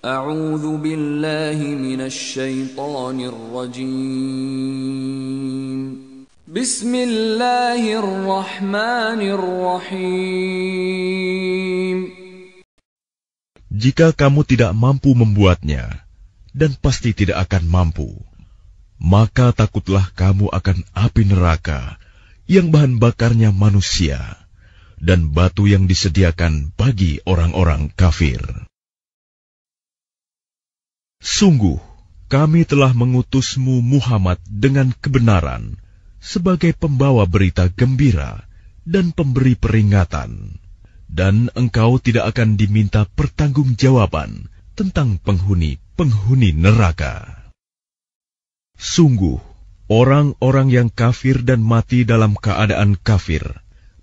أعوذ بالله من الشيطان الرجيم بسم الله الرحمن الرحيم Jika kamu tidak mampu membuatnya, dan pasti tidak akan mampu, maka takutlah kamu akan api neraka yang bahan bakarnya manusia dan batu yang disediakan bagi orang-orang kafir. Sungguh, kami telah mengutusmu Muhammad dengan kebenaran sebagai pembawa berita gembira dan pemberi peringatan. Dan engkau tidak akan diminta pertanggungjawaban tentang penghuni-penghuni neraka. Sungguh, orang-orang yang kafir dan mati dalam keadaan kafir,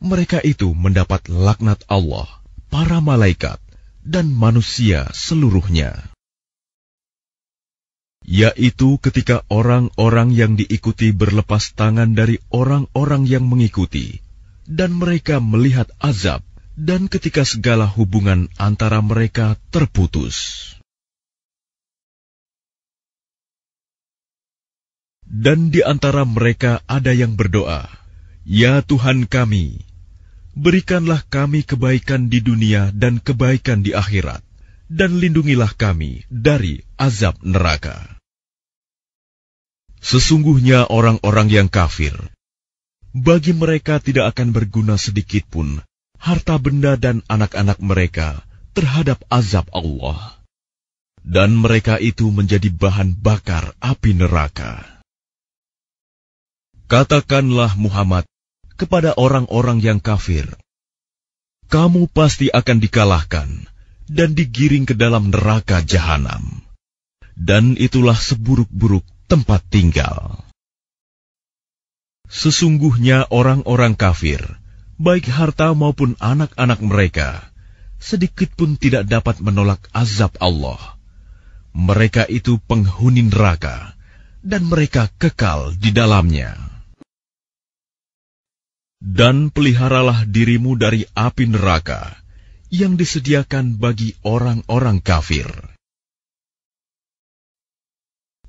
mereka itu mendapat laknat Allah, para malaikat, dan manusia seluruhnya yaitu ketika orang-orang yang diikuti berlepas tangan dari orang-orang yang mengikuti, dan mereka melihat azab, dan ketika segala hubungan antara mereka terputus. Dan di antara mereka ada yang berdoa, "Ya Tuhan kami, berikanlah kami kebaikan di dunia dan kebaikan di akhirat, dan lindungilah kami dari azab neraka." Sesungguhnya orang-orang yang kafir, bagi mereka tidak akan berguna sedikit pun harta benda dan anak-anak mereka terhadap azab Allah. Dan mereka itu menjadi bahan bakar api neraka. Katakanlah Muhammad kepada orang-orang yang kafir, kamu pasti akan dikalahkan dan digiring ke dalam neraka jahanam. Dan itulah seburuk-buruk tempat tinggal. Sesungguhnya orang-orang kafir, baik harta maupun anak-anak mereka, sedikit pun tidak dapat menolak azab Allah. Mereka itu penghuni neraka, dan mereka kekal di dalamnya. Dan peliharalah dirimu dari api neraka yang disediakan bagi orang-orang kafir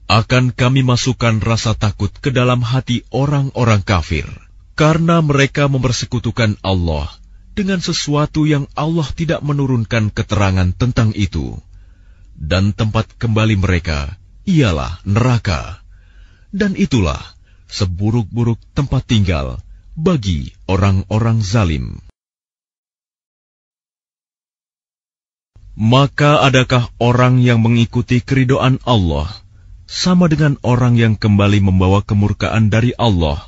akan kami masukkan rasa takut ke dalam hati orang-orang kafir, karena mereka mempersekutukan Allah dengan sesuatu yang Allah tidak menurunkan keterangan tentang itu, dan tempat kembali mereka ialah neraka, dan itulah seburuk-buruk tempat tinggal bagi orang-orang zalim. Maka adakah orang yang mengikuti keridoan Allah? sama dengan orang yang kembali membawa kemurkaan dari Allah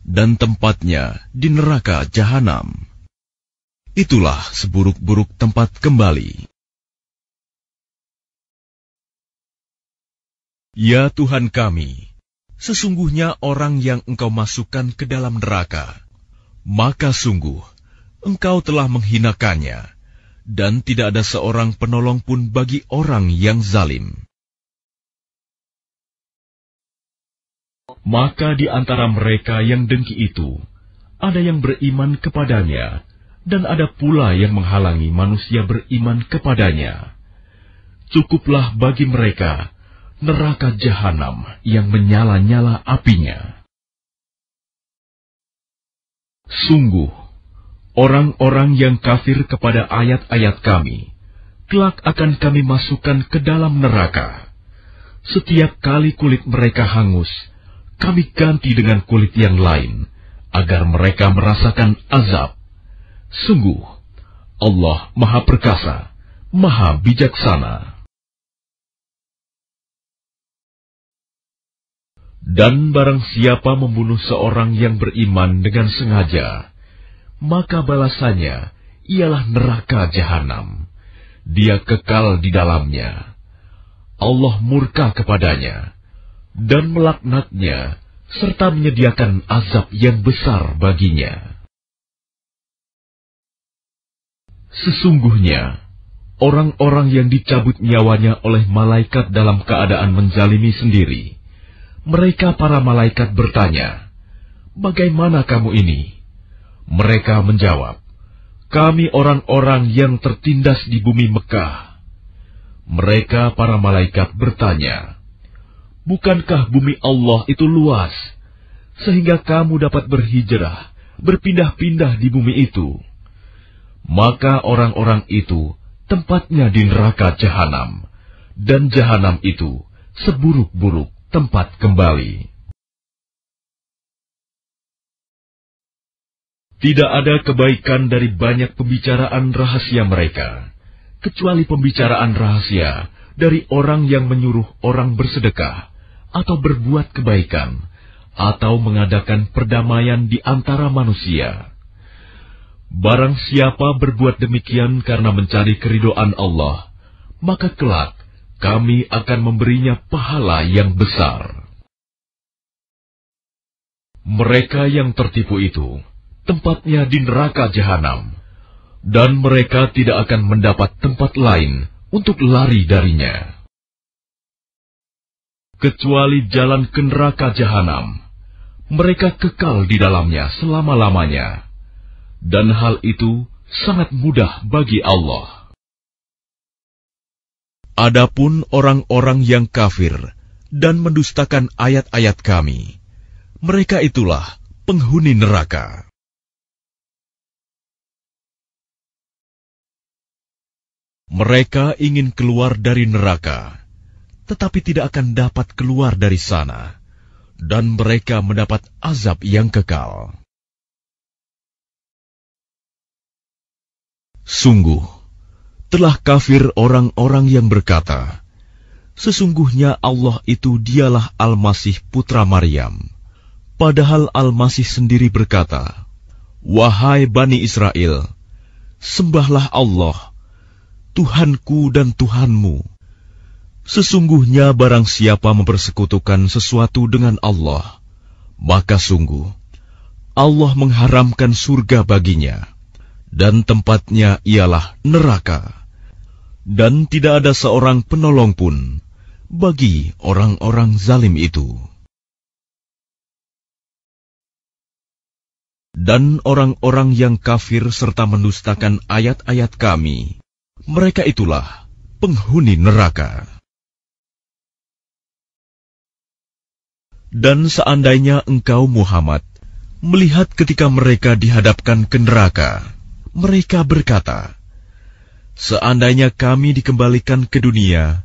dan tempatnya di neraka jahanam. Itulah seburuk-buruk tempat kembali. Ya Tuhan kami, sesungguhnya orang yang Engkau masukkan ke dalam neraka, maka sungguh Engkau telah menghinakannya, dan tidak ada seorang penolong pun bagi orang yang zalim. Maka di antara mereka yang dengki itu, ada yang beriman kepadanya, dan ada pula yang menghalangi manusia beriman kepadanya. Cukuplah bagi mereka neraka jahanam yang menyala-nyala apinya. Sungguh, orang-orang yang kafir kepada ayat-ayat kami, kelak akan kami masukkan ke dalam neraka. Setiap kali kulit mereka hangus, kami ganti dengan kulit yang lain, agar mereka merasakan azab. Sungguh, Allah Maha Perkasa, Maha Bijaksana. Dan barang siapa membunuh seorang yang beriman dengan sengaja, maka balasannya ialah neraka jahanam. Dia kekal di dalamnya. Allah murka kepadanya dan melaknatnya, serta menyediakan azab yang besar baginya. Sesungguhnya, orang-orang yang dicabut nyawanya oleh malaikat dalam keadaan menjalimi sendiri, mereka para malaikat bertanya, Bagaimana kamu ini? Mereka menjawab, Kami orang-orang yang tertindas di bumi Mekah. Mereka para malaikat bertanya, Bukankah bumi Allah itu luas, sehingga kamu dapat berhijrah, berpindah-pindah di bumi itu? Maka orang-orang itu tempatnya di neraka jahanam, dan jahanam itu seburuk-buruk tempat kembali. Tidak ada kebaikan dari banyak pembicaraan rahasia mereka, kecuali pembicaraan rahasia dari orang yang menyuruh orang bersedekah atau berbuat kebaikan, atau mengadakan perdamaian di antara manusia. Barang siapa berbuat demikian karena mencari keridoan Allah, maka kelak kami akan memberinya pahala yang besar. Mereka yang tertipu itu, tempatnya di neraka jahanam, dan mereka tidak akan mendapat tempat lain untuk lari darinya kecuali jalan ke neraka jahanam. Mereka kekal di dalamnya selama-lamanya, dan hal itu sangat mudah bagi Allah. Adapun orang-orang yang kafir dan mendustakan ayat-ayat Kami, mereka itulah penghuni neraka. Mereka ingin keluar dari neraka tetapi tidak akan dapat keluar dari sana, dan mereka mendapat azab yang kekal. Sungguh, telah kafir orang-orang yang berkata, Sesungguhnya Allah itu dialah Al-Masih Putra Maryam. Padahal Al-Masih sendiri berkata, Wahai Bani Israel, sembahlah Allah, Tuhanku dan Tuhanmu Sesungguhnya barang siapa mempersekutukan sesuatu dengan Allah, maka sungguh Allah mengharamkan surga baginya, dan tempatnya ialah neraka. Dan tidak ada seorang penolong pun bagi orang-orang zalim itu. Dan orang-orang yang kafir serta mendustakan ayat-ayat kami, mereka itulah penghuni neraka. Dan seandainya engkau Muhammad melihat ketika mereka dihadapkan ke neraka, mereka berkata, Seandainya kami dikembalikan ke dunia,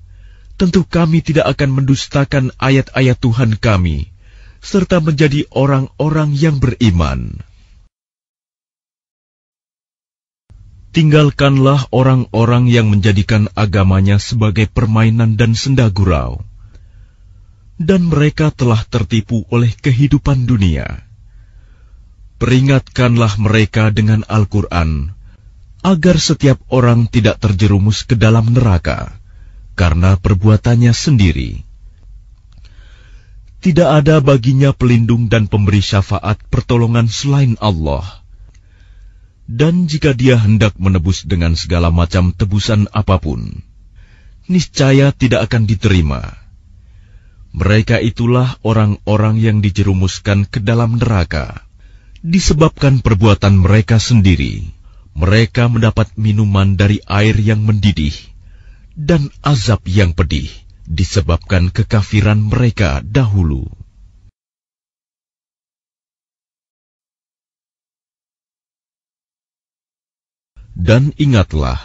tentu kami tidak akan mendustakan ayat-ayat Tuhan kami, serta menjadi orang-orang yang beriman. Tinggalkanlah orang-orang yang menjadikan agamanya sebagai permainan dan senda gurau dan mereka telah tertipu oleh kehidupan dunia. Peringatkanlah mereka dengan Al-Quran, agar setiap orang tidak terjerumus ke dalam neraka, karena perbuatannya sendiri. Tidak ada baginya pelindung dan pemberi syafaat pertolongan selain Allah. Dan jika dia hendak menebus dengan segala macam tebusan apapun, niscaya tidak akan diterima. Mereka itulah orang-orang yang dijerumuskan ke dalam neraka. Disebabkan perbuatan mereka sendiri, mereka mendapat minuman dari air yang mendidih dan azab yang pedih disebabkan kekafiran mereka dahulu. Dan ingatlah,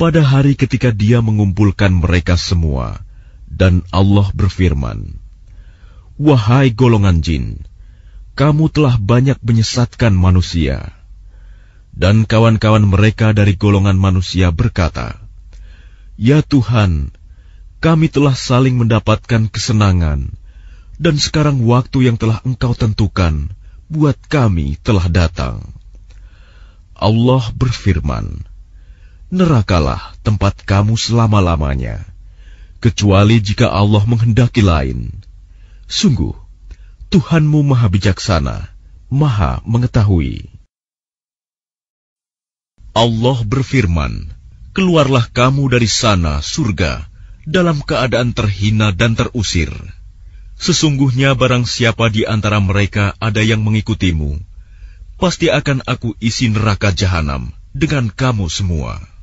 pada hari ketika dia mengumpulkan mereka semua, dan Allah berfirman, Wahai golongan jin, kamu telah banyak menyesatkan manusia. Dan kawan-kawan mereka dari golongan manusia berkata, Ya Tuhan, kami telah saling mendapatkan kesenangan, dan sekarang waktu yang telah engkau tentukan buat kami telah datang. Allah berfirman, Nerakalah tempat kamu selama-lamanya kecuali jika Allah menghendaki lain. Sungguh, Tuhanmu Maha Bijaksana, Maha Mengetahui. Allah berfirman, "Keluarlah kamu dari sana, surga, dalam keadaan terhina dan terusir. Sesungguhnya barang siapa di antara mereka ada yang mengikutimu, pasti akan aku isi neraka jahanam dengan kamu semua."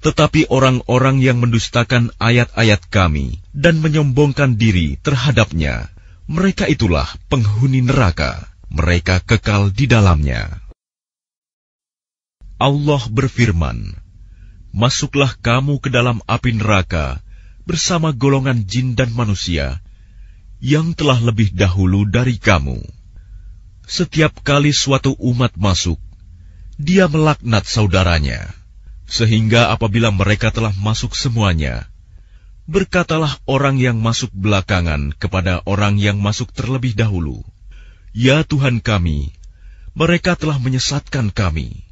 Tetapi orang-orang yang mendustakan ayat-ayat kami dan menyombongkan diri terhadapnya, mereka itulah penghuni neraka. Mereka kekal di dalamnya. Allah berfirman, Masuklah kamu ke dalam api neraka bersama golongan jin dan manusia yang telah lebih dahulu dari kamu. Setiap kali suatu umat masuk, dia melaknat saudaranya. Sehingga apabila mereka telah masuk semuanya, berkatalah orang yang masuk belakangan kepada orang yang masuk terlebih dahulu, "Ya Tuhan kami, mereka telah menyesatkan kami.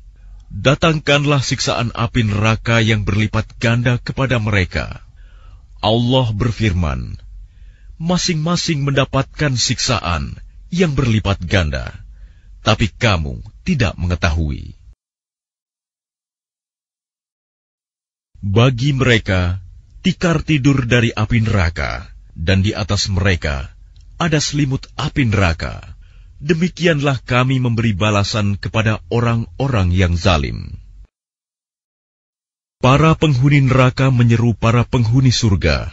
Datangkanlah siksaan api neraka yang berlipat ganda kepada mereka." Allah berfirman, "Masing-masing mendapatkan siksaan yang berlipat ganda, tapi kamu tidak mengetahui." Bagi mereka, tikar tidur dari api neraka, dan di atas mereka ada selimut api neraka. Demikianlah kami memberi balasan kepada orang-orang yang zalim. Para penghuni neraka menyeru para penghuni surga,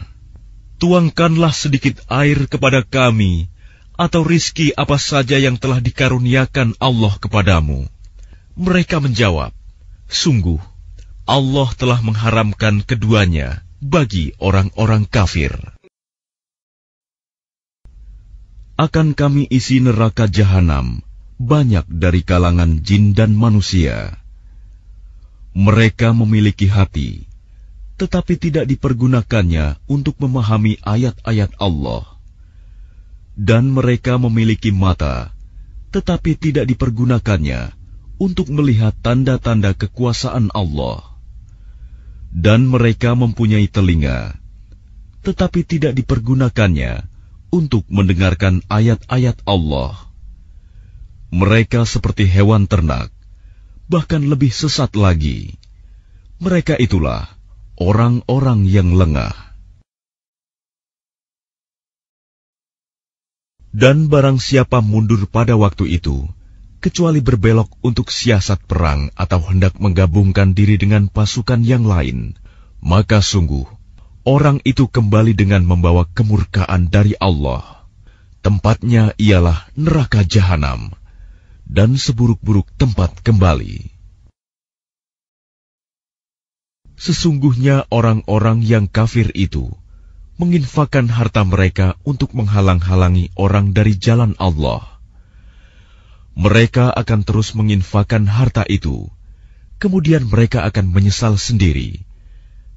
"Tuangkanlah sedikit air kepada kami, atau rizki apa saja yang telah dikaruniakan Allah kepadamu." Mereka menjawab, "Sungguh, Allah telah mengharamkan keduanya bagi orang-orang kafir. Akan kami isi neraka jahanam banyak dari kalangan jin dan manusia. Mereka memiliki hati, tetapi tidak dipergunakannya untuk memahami ayat-ayat Allah dan mereka memiliki mata, tetapi tidak dipergunakannya untuk melihat tanda-tanda kekuasaan Allah dan mereka mempunyai telinga, tetapi tidak dipergunakannya untuk mendengarkan ayat-ayat Allah. Mereka seperti hewan ternak, bahkan lebih sesat lagi. Mereka itulah orang-orang yang lengah. Dan barang siapa mundur pada waktu itu, kecuali berbelok untuk siasat perang atau hendak menggabungkan diri dengan pasukan yang lain, maka sungguh orang itu kembali dengan membawa kemurkaan dari Allah. Tempatnya ialah neraka jahanam dan seburuk-buruk tempat kembali. Sesungguhnya orang-orang yang kafir itu menginfakkan harta mereka untuk menghalang-halangi orang dari jalan Allah mereka akan terus menginfakan harta itu. Kemudian mereka akan menyesal sendiri,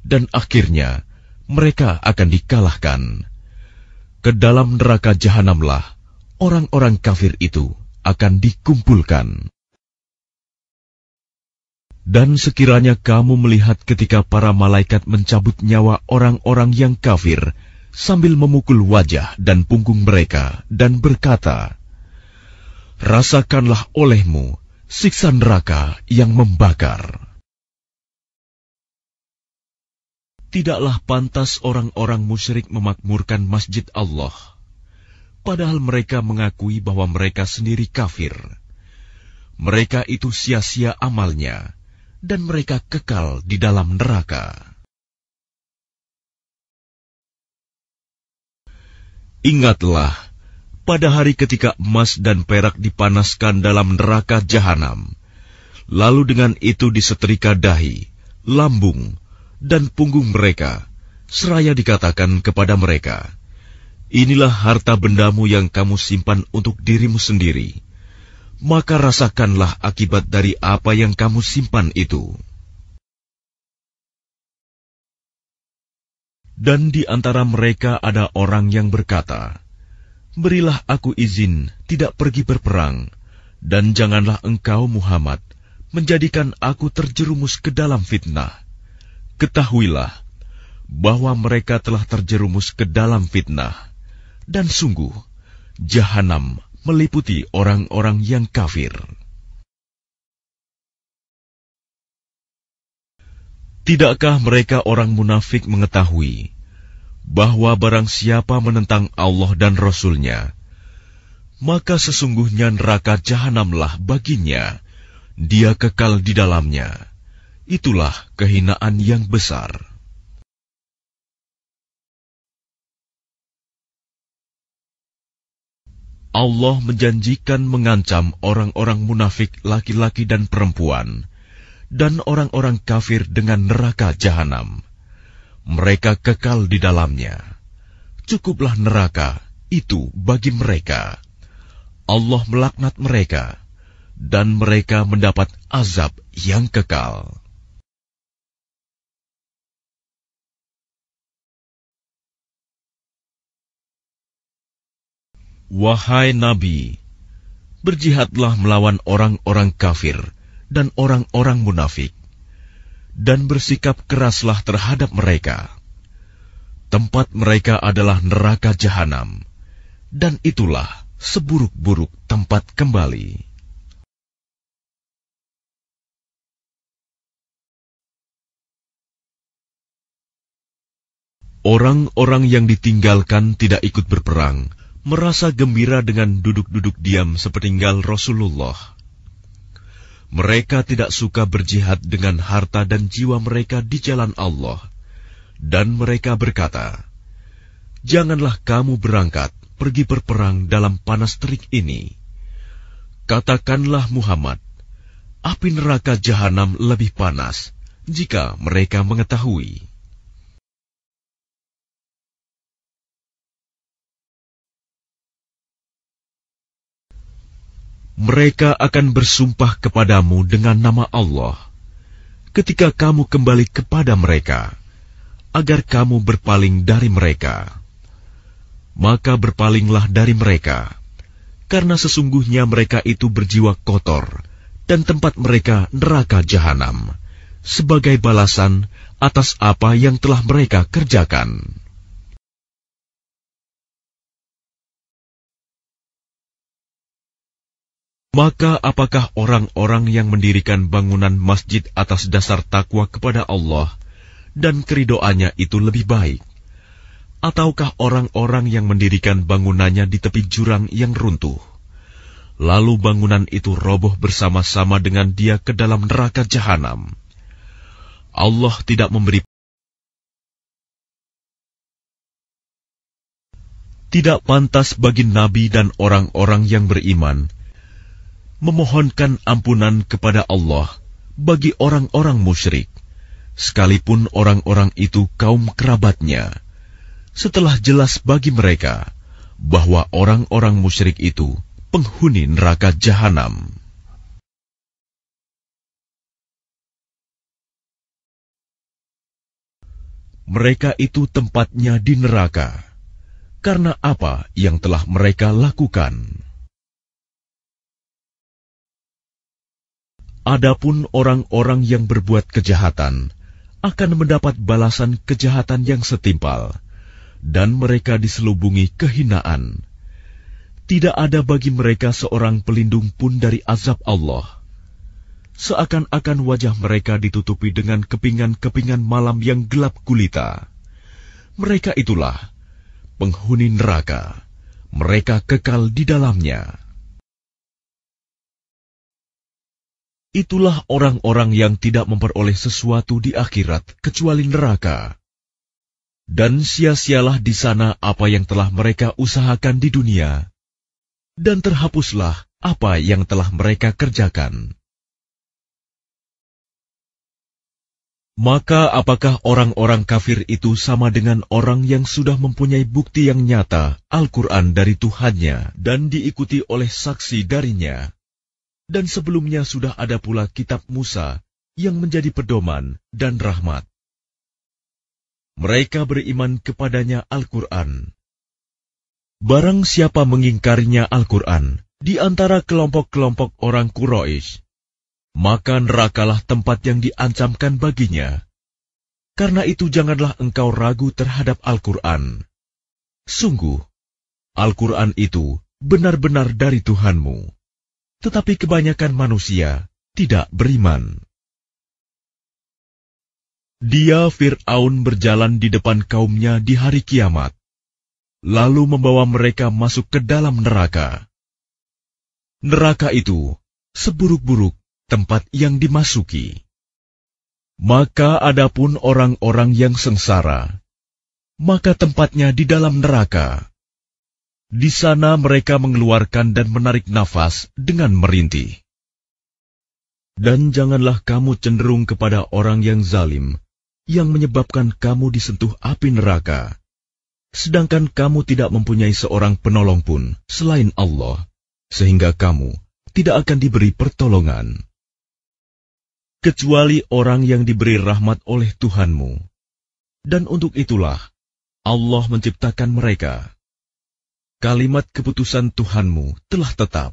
dan akhirnya mereka akan dikalahkan. Ke dalam neraka jahanamlah orang-orang kafir itu akan dikumpulkan. Dan sekiranya kamu melihat ketika para malaikat mencabut nyawa orang-orang yang kafir sambil memukul wajah dan punggung mereka dan berkata, rasakanlah olehmu siksa neraka yang membakar. Tidaklah pantas orang-orang musyrik memakmurkan masjid Allah, padahal mereka mengakui bahwa mereka sendiri kafir. Mereka itu sia-sia amalnya, dan mereka kekal di dalam neraka. Ingatlah, pada hari ketika emas dan perak dipanaskan dalam neraka jahanam. Lalu dengan itu disetrika dahi, lambung, dan punggung mereka, seraya dikatakan kepada mereka, Inilah harta bendamu yang kamu simpan untuk dirimu sendiri. Maka rasakanlah akibat dari apa yang kamu simpan itu. Dan di antara mereka ada orang yang berkata, Berilah aku izin tidak pergi berperang, dan janganlah engkau, Muhammad, menjadikan aku terjerumus ke dalam fitnah. Ketahuilah bahwa mereka telah terjerumus ke dalam fitnah, dan sungguh jahanam meliputi orang-orang yang kafir. Tidakkah mereka orang munafik mengetahui? bahwa barang siapa menentang Allah dan Rasul-Nya, maka sesungguhnya neraka jahanamlah baginya. Dia kekal di dalamnya. Itulah kehinaan yang besar. Allah menjanjikan mengancam orang-orang munafik laki-laki dan perempuan, dan orang-orang kafir dengan neraka jahanam mereka kekal di dalamnya. Cukuplah neraka itu bagi mereka. Allah melaknat mereka, dan mereka mendapat azab yang kekal. Wahai Nabi, berjihadlah melawan orang-orang kafir dan orang-orang munafik dan bersikap keraslah terhadap mereka. Tempat mereka adalah neraka jahanam, dan itulah seburuk-buruk tempat kembali. Orang-orang yang ditinggalkan tidak ikut berperang, merasa gembira dengan duduk-duduk diam sepeninggal Rasulullah mereka tidak suka berjihad dengan harta dan jiwa mereka di jalan Allah, dan mereka berkata, "Janganlah kamu berangkat pergi berperang dalam panas terik ini." Katakanlah Muhammad, "Api neraka jahanam lebih panas jika mereka mengetahui." mereka akan bersumpah kepadamu dengan nama Allah ketika kamu kembali kepada mereka, agar kamu berpaling dari mereka. Maka berpalinglah dari mereka, karena sesungguhnya mereka itu berjiwa kotor, dan tempat mereka neraka jahanam, sebagai balasan atas apa yang telah mereka kerjakan. Maka apakah orang-orang yang mendirikan bangunan masjid atas dasar takwa kepada Allah dan keridoannya itu lebih baik? Ataukah orang-orang yang mendirikan bangunannya di tepi jurang yang runtuh? Lalu bangunan itu roboh bersama-sama dengan dia ke dalam neraka jahanam. Allah tidak memberi Tidak pantas bagi nabi dan orang-orang yang beriman memohonkan ampunan kepada Allah bagi orang-orang musyrik, sekalipun orang-orang itu kaum kerabatnya, setelah jelas bagi mereka bahwa orang-orang musyrik itu penghuni neraka jahanam. Mereka itu tempatnya di neraka karena apa yang telah mereka lakukan. Adapun orang-orang yang berbuat kejahatan akan mendapat balasan kejahatan yang setimpal, dan mereka diselubungi kehinaan. Tidak ada bagi mereka seorang pelindung pun dari azab Allah. Seakan-akan wajah mereka ditutupi dengan kepingan-kepingan malam yang gelap gulita. Mereka itulah penghuni neraka. Mereka kekal di dalamnya. Itulah orang-orang yang tidak memperoleh sesuatu di akhirat kecuali neraka. Dan sia-sialah di sana apa yang telah mereka usahakan di dunia, dan terhapuslah apa yang telah mereka kerjakan. Maka apakah orang-orang kafir itu sama dengan orang yang sudah mempunyai bukti yang nyata, Al-Quran dari Tuhannya, dan diikuti oleh saksi darinya, dan sebelumnya sudah ada pula kitab Musa yang menjadi pedoman dan rahmat. Mereka beriman kepadanya Al-Quran. Barang siapa mengingkarinya Al-Quran di antara kelompok-kelompok orang Quraisy, maka nerakalah tempat yang diancamkan baginya. Karena itu janganlah engkau ragu terhadap Al-Quran. Sungguh, Al-Quran itu benar-benar dari Tuhanmu tetapi kebanyakan manusia tidak beriman. Dia Fir'aun berjalan di depan kaumnya di hari kiamat, lalu membawa mereka masuk ke dalam neraka. Neraka itu seburuk-buruk tempat yang dimasuki. Maka adapun orang-orang yang sengsara, maka tempatnya di dalam neraka. Di sana mereka mengeluarkan dan menarik nafas dengan merintih. Dan janganlah kamu cenderung kepada orang yang zalim, yang menyebabkan kamu disentuh api neraka. Sedangkan kamu tidak mempunyai seorang penolong pun selain Allah, sehingga kamu tidak akan diberi pertolongan. Kecuali orang yang diberi rahmat oleh Tuhanmu. Dan untuk itulah, Allah menciptakan mereka kalimat keputusan Tuhanmu telah tetap.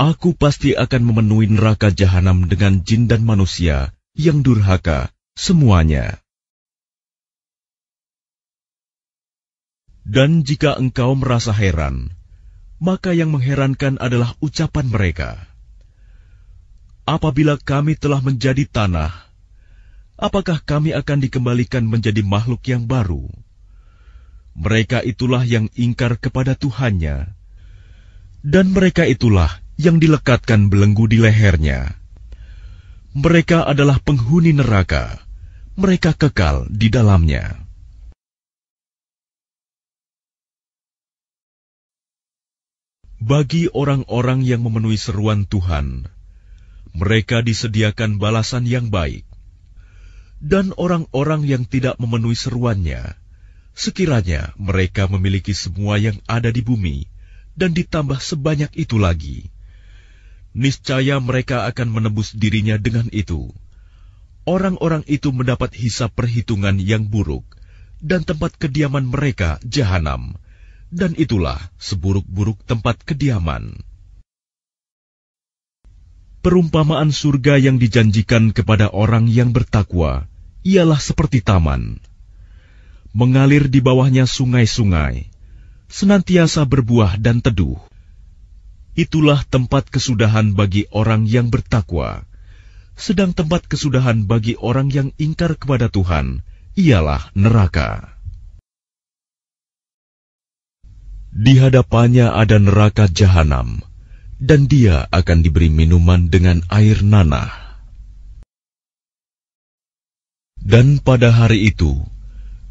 Aku pasti akan memenuhi neraka jahanam dengan jin dan manusia yang durhaka semuanya. Dan jika engkau merasa heran, maka yang mengherankan adalah ucapan mereka. Apabila kami telah menjadi tanah, apakah kami akan dikembalikan menjadi makhluk yang baru?' mereka itulah yang ingkar kepada Tuhannya, dan mereka itulah yang dilekatkan belenggu di lehernya. Mereka adalah penghuni neraka, mereka kekal di dalamnya. Bagi orang-orang yang memenuhi seruan Tuhan, mereka disediakan balasan yang baik, dan orang-orang yang tidak memenuhi seruannya sekiranya mereka memiliki semua yang ada di bumi dan ditambah sebanyak itu lagi. Niscaya mereka akan menebus dirinya dengan itu. Orang-orang itu mendapat hisap perhitungan yang buruk dan tempat kediaman mereka jahanam. Dan itulah seburuk-buruk tempat kediaman. Perumpamaan surga yang dijanjikan kepada orang yang bertakwa ialah seperti taman mengalir di bawahnya sungai-sungai, senantiasa berbuah dan teduh. Itulah tempat kesudahan bagi orang yang bertakwa, sedang tempat kesudahan bagi orang yang ingkar kepada Tuhan ialah neraka. Di hadapannya ada neraka jahanam, dan dia akan diberi minuman dengan air nanah. Dan pada hari itu,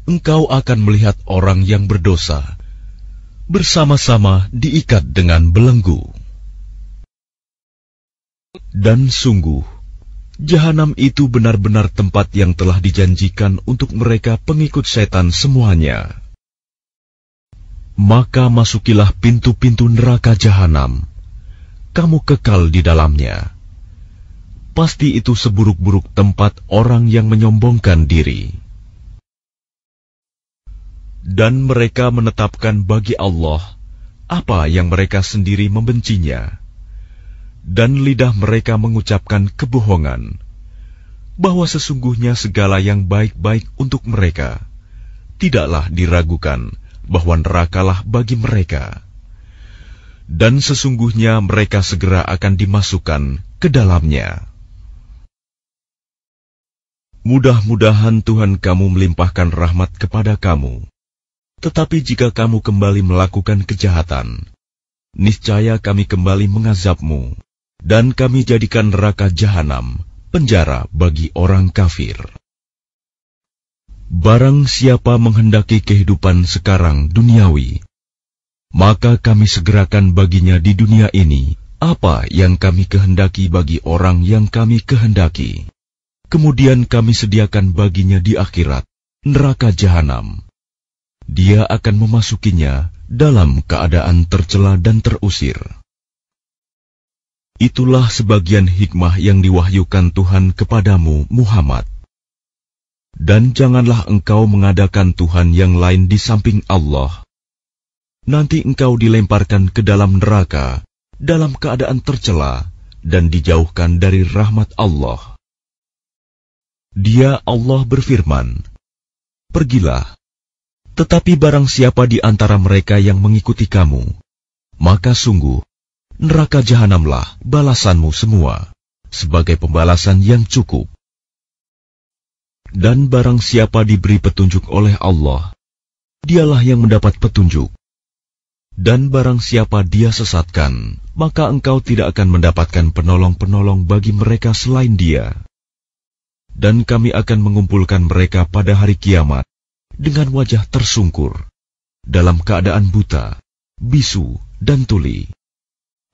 engkau akan melihat orang yang berdosa bersama-sama diikat dengan belenggu. Dan sungguh, jahanam itu benar-benar tempat yang telah dijanjikan untuk mereka pengikut setan semuanya. Maka masukilah pintu-pintu neraka jahanam, kamu kekal di dalamnya. Pasti itu seburuk-buruk tempat orang yang menyombongkan diri dan mereka menetapkan bagi Allah apa yang mereka sendiri membencinya, dan lidah mereka mengucapkan kebohongan bahwa sesungguhnya segala yang baik-baik untuk mereka tidaklah diragukan bahwa nerakalah bagi mereka, dan sesungguhnya mereka segera akan dimasukkan ke dalamnya. Mudah-mudahan Tuhan kamu melimpahkan rahmat kepada kamu tetapi jika kamu kembali melakukan kejahatan, niscaya kami kembali mengazabmu, dan kami jadikan neraka jahanam penjara bagi orang kafir. Barang siapa menghendaki kehidupan sekarang duniawi, maka kami segerakan baginya di dunia ini apa yang kami kehendaki bagi orang yang kami kehendaki. Kemudian kami sediakan baginya di akhirat, neraka jahanam dia akan memasukinya dalam keadaan tercela dan terusir. Itulah sebagian hikmah yang diwahyukan Tuhan kepadamu, Muhammad. Dan janganlah engkau mengadakan Tuhan yang lain di samping Allah. Nanti engkau dilemparkan ke dalam neraka, dalam keadaan tercela, dan dijauhkan dari rahmat Allah. Dia Allah berfirman, Pergilah, tetapi barang siapa di antara mereka yang mengikuti kamu, maka sungguh, neraka jahanamlah balasanmu semua, sebagai pembalasan yang cukup. Dan barang siapa diberi petunjuk oleh Allah, dialah yang mendapat petunjuk. Dan barang siapa dia sesatkan, maka engkau tidak akan mendapatkan penolong-penolong bagi mereka selain dia. Dan kami akan mengumpulkan mereka pada hari kiamat, dengan wajah tersungkur, dalam keadaan buta, bisu, dan tuli.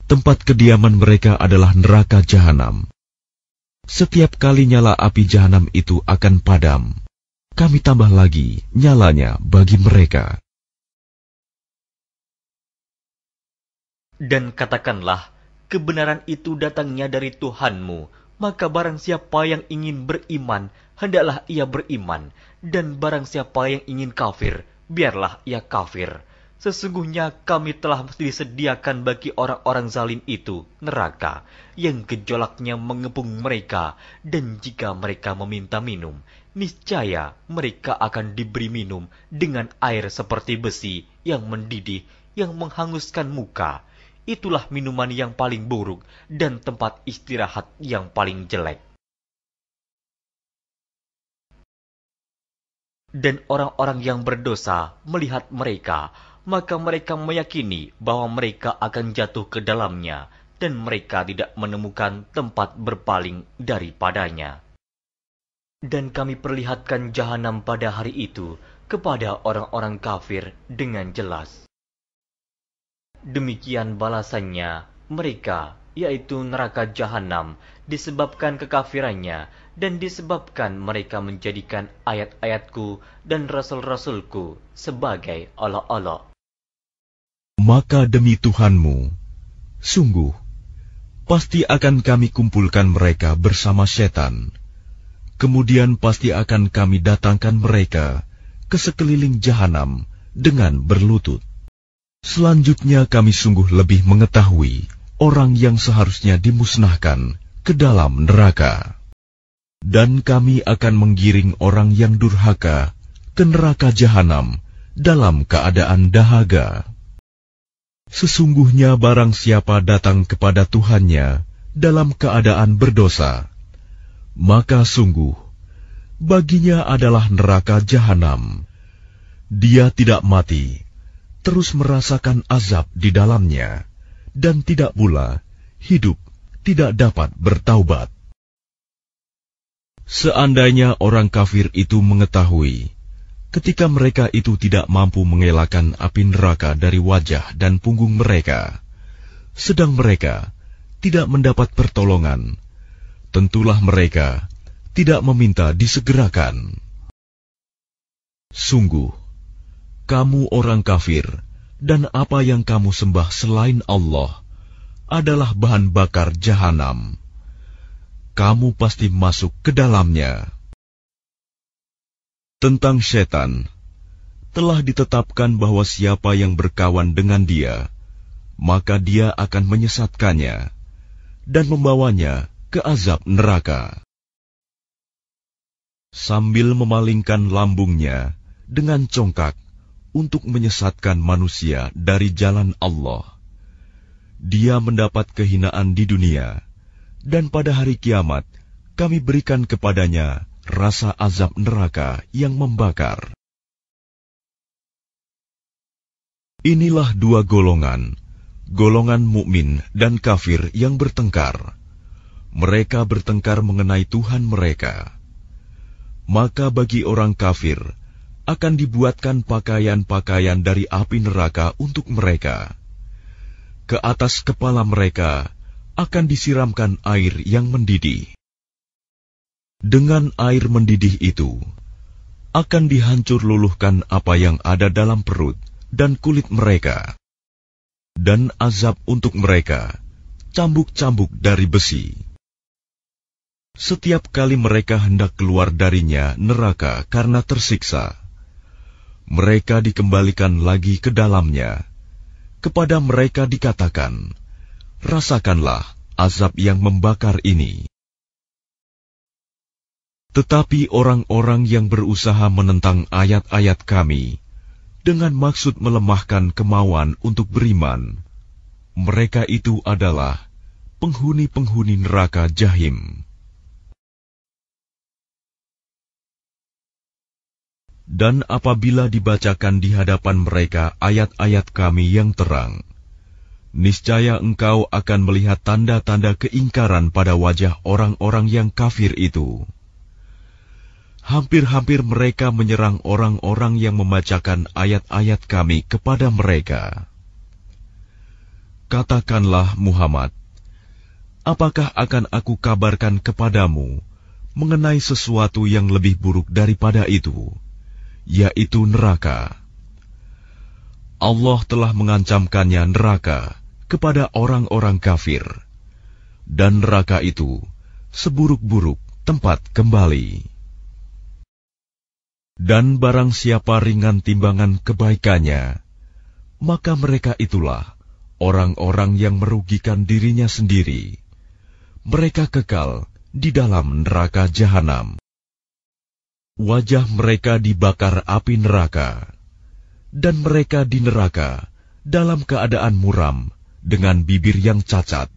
Tempat kediaman mereka adalah neraka jahanam. Setiap kali nyala api jahanam itu akan padam. Kami tambah lagi nyalanya bagi mereka. Dan katakanlah, kebenaran itu datangnya dari Tuhanmu, maka barang siapa yang ingin beriman, hendaklah ia beriman, dan barang siapa yang ingin kafir, biarlah ia kafir. Sesungguhnya kami telah mesti disediakan bagi orang-orang zalim itu neraka yang gejolaknya mengepung mereka dan jika mereka meminta minum, niscaya mereka akan diberi minum dengan air seperti besi yang mendidih yang menghanguskan muka. Itulah minuman yang paling buruk dan tempat istirahat yang paling jelek. Dan orang-orang yang berdosa melihat mereka, maka mereka meyakini bahwa mereka akan jatuh ke dalamnya, dan mereka tidak menemukan tempat berpaling daripadanya. Dan kami perlihatkan jahanam pada hari itu kepada orang-orang kafir dengan jelas. Demikian balasannya mereka yaitu neraka jahanam, disebabkan kekafirannya, dan disebabkan mereka menjadikan ayat-ayatku dan rasul-rasulku sebagai olok-olok. Maka demi Tuhanmu, sungguh, pasti akan kami kumpulkan mereka bersama setan. Kemudian pasti akan kami datangkan mereka ke sekeliling jahanam dengan berlutut. Selanjutnya kami sungguh lebih mengetahui orang yang seharusnya dimusnahkan ke dalam neraka. Dan kami akan menggiring orang yang durhaka ke neraka jahanam dalam keadaan dahaga. Sesungguhnya barang siapa datang kepada Tuhannya dalam keadaan berdosa, maka sungguh baginya adalah neraka jahanam. Dia tidak mati, terus merasakan azab di dalamnya dan tidak pula hidup tidak dapat bertaubat. Seandainya orang kafir itu mengetahui, ketika mereka itu tidak mampu mengelakkan api neraka dari wajah dan punggung mereka, sedang mereka tidak mendapat pertolongan, tentulah mereka tidak meminta disegerakan. Sungguh, kamu orang kafir dan apa yang kamu sembah selain Allah adalah bahan bakar jahanam. Kamu pasti masuk ke dalamnya. Tentang setan, telah ditetapkan bahwa siapa yang berkawan dengan dia, maka dia akan menyesatkannya dan membawanya ke azab neraka. Sambil memalingkan lambungnya dengan congkak, untuk menyesatkan manusia dari jalan Allah. Dia mendapat kehinaan di dunia, dan pada hari kiamat kami berikan kepadanya rasa azab neraka yang membakar. Inilah dua golongan, golongan mukmin dan kafir yang bertengkar. Mereka bertengkar mengenai Tuhan mereka. Maka bagi orang kafir, akan dibuatkan pakaian-pakaian dari api neraka untuk mereka. Ke atas kepala mereka akan disiramkan air yang mendidih. Dengan air mendidih itu, akan dihancur luluhkan apa yang ada dalam perut dan kulit mereka. Dan azab untuk mereka, cambuk-cambuk dari besi. Setiap kali mereka hendak keluar darinya neraka karena tersiksa, mereka dikembalikan lagi ke dalamnya. Kepada mereka dikatakan, "Rasakanlah azab yang membakar ini." Tetapi orang-orang yang berusaha menentang ayat-ayat Kami dengan maksud melemahkan kemauan untuk beriman, mereka itu adalah penghuni-penghuni neraka jahim. Dan apabila dibacakan di hadapan mereka ayat-ayat kami yang terang, niscaya engkau akan melihat tanda-tanda keingkaran pada wajah orang-orang yang kafir itu. Hampir-hampir mereka menyerang orang-orang yang membacakan ayat-ayat kami kepada mereka. Katakanlah Muhammad, apakah akan aku kabarkan kepadamu mengenai sesuatu yang lebih buruk daripada itu?' yaitu neraka. Allah telah mengancamkannya neraka kepada orang-orang kafir, dan neraka itu seburuk-buruk tempat kembali. Dan barang siapa ringan timbangan kebaikannya, maka mereka itulah orang-orang yang merugikan dirinya sendiri. Mereka kekal di dalam neraka jahanam wajah mereka dibakar api neraka, dan mereka di neraka dalam keadaan muram dengan bibir yang cacat.